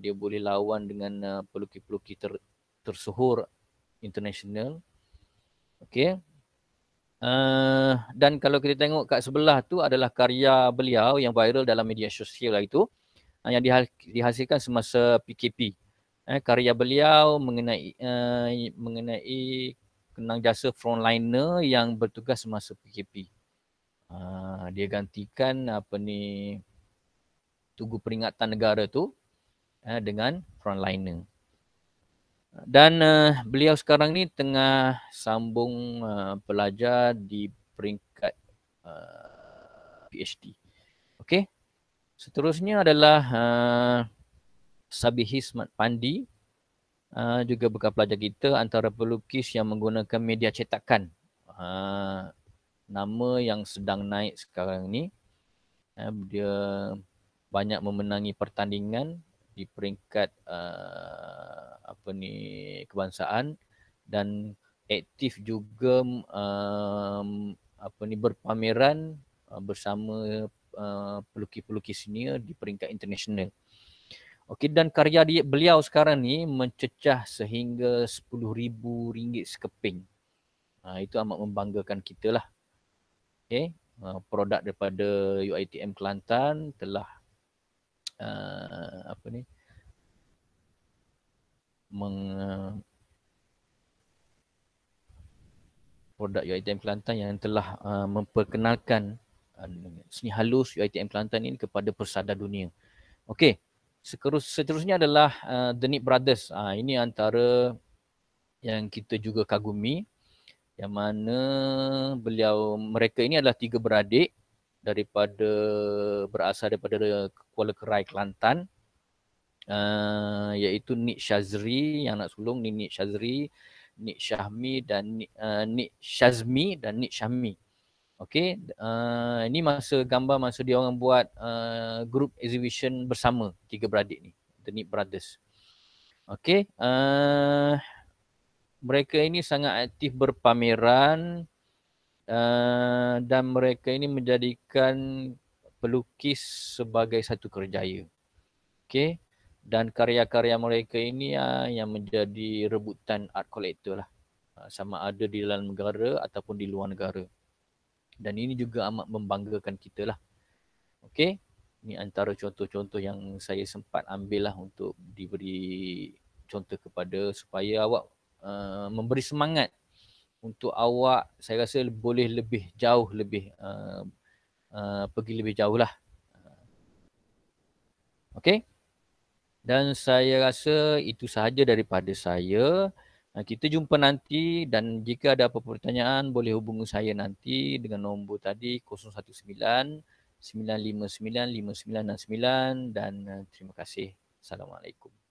dia boleh lawan dengan uh, pelukis-pelukis ter, tersuhur international. Okey. Uh, dan kalau kita tengok kat sebelah tu adalah karya beliau yang viral dalam media sosial lah itu yang dihasilkan semasa PKP eh, karya beliau mengenai eh, mengenai kenang jasa frontliner yang bertugas semasa PKP. Uh, ah, dia gantikan apa ni tugu peringatan negara tu eh, dengan frontliner. Dan uh, beliau sekarang ni tengah sambung uh, pelajar di peringkat uh, eh, PhD. Okey. Seterusnya adalah uh, Sabi Hismat Pandi uh, juga bekas pelajar kita antara pelukis yang menggunakan media cetakan. Uh, nama yang sedang naik sekarang ni uh, dia banyak memenangi pertandingan di peringkat uh, apa ni kebangsaan dan aktif juga um, apa ni berpameran uh, bersama uh, pelukis-pelukis senior di peringkat internasional. Okey dan karya dia beliau sekarang ni mencecah sehingga rm ringgit sekeping. Ha, itu amat membanggakan kita lah. Okey, uh, produk daripada UiTM Kelantan telah uh, apa ni? Meng, uh, produk UiTM Kelantan yang telah uh, memperkenalkan uh, seni halus UiTM Kelantan ini kepada persada dunia. Okey. Sekerus, seterusnya adalah uh, The Nip Brothers. Uh, ini antara yang kita juga kagumi. Yang mana beliau mereka ini adalah tiga beradik daripada berasal daripada Kuala Kerai Kelantan uh, iaitu Nik Shazri, yang anak sulung ni Nik Shazri, Nik Shahmi dan uh, ah, Nik Shazmi dan Nik Shahmi. Uh, Okay, uh, ini masa gambar masa dia orang buat uh, group exhibition bersama tiga beradik ni, The Nip Brothers. Okey, uh, mereka ini sangat aktif berpameran uh, dan mereka ini menjadikan pelukis sebagai satu kerjaya. okay, dan karya-karya mereka ini uh, yang menjadi rebutan art collector lah. Uh, sama ada di dalam negara ataupun di luar negara. Dan ini juga amat membanggakan kita lah. Okay. Ini antara contoh-contoh yang saya sempat ambil lah untuk diberi contoh kepada supaya awak uh, memberi semangat untuk awak saya rasa boleh lebih jauh lebih uh, uh, pergi lebih jauh lah. Okay. Dan saya rasa itu sahaja daripada saya. Ha, kita jumpa nanti dan jika ada apa-apa pertanyaan boleh hubungi saya nanti dengan nombor tadi 019 959 5999 dan eh, terima kasih. Assalamualaikum.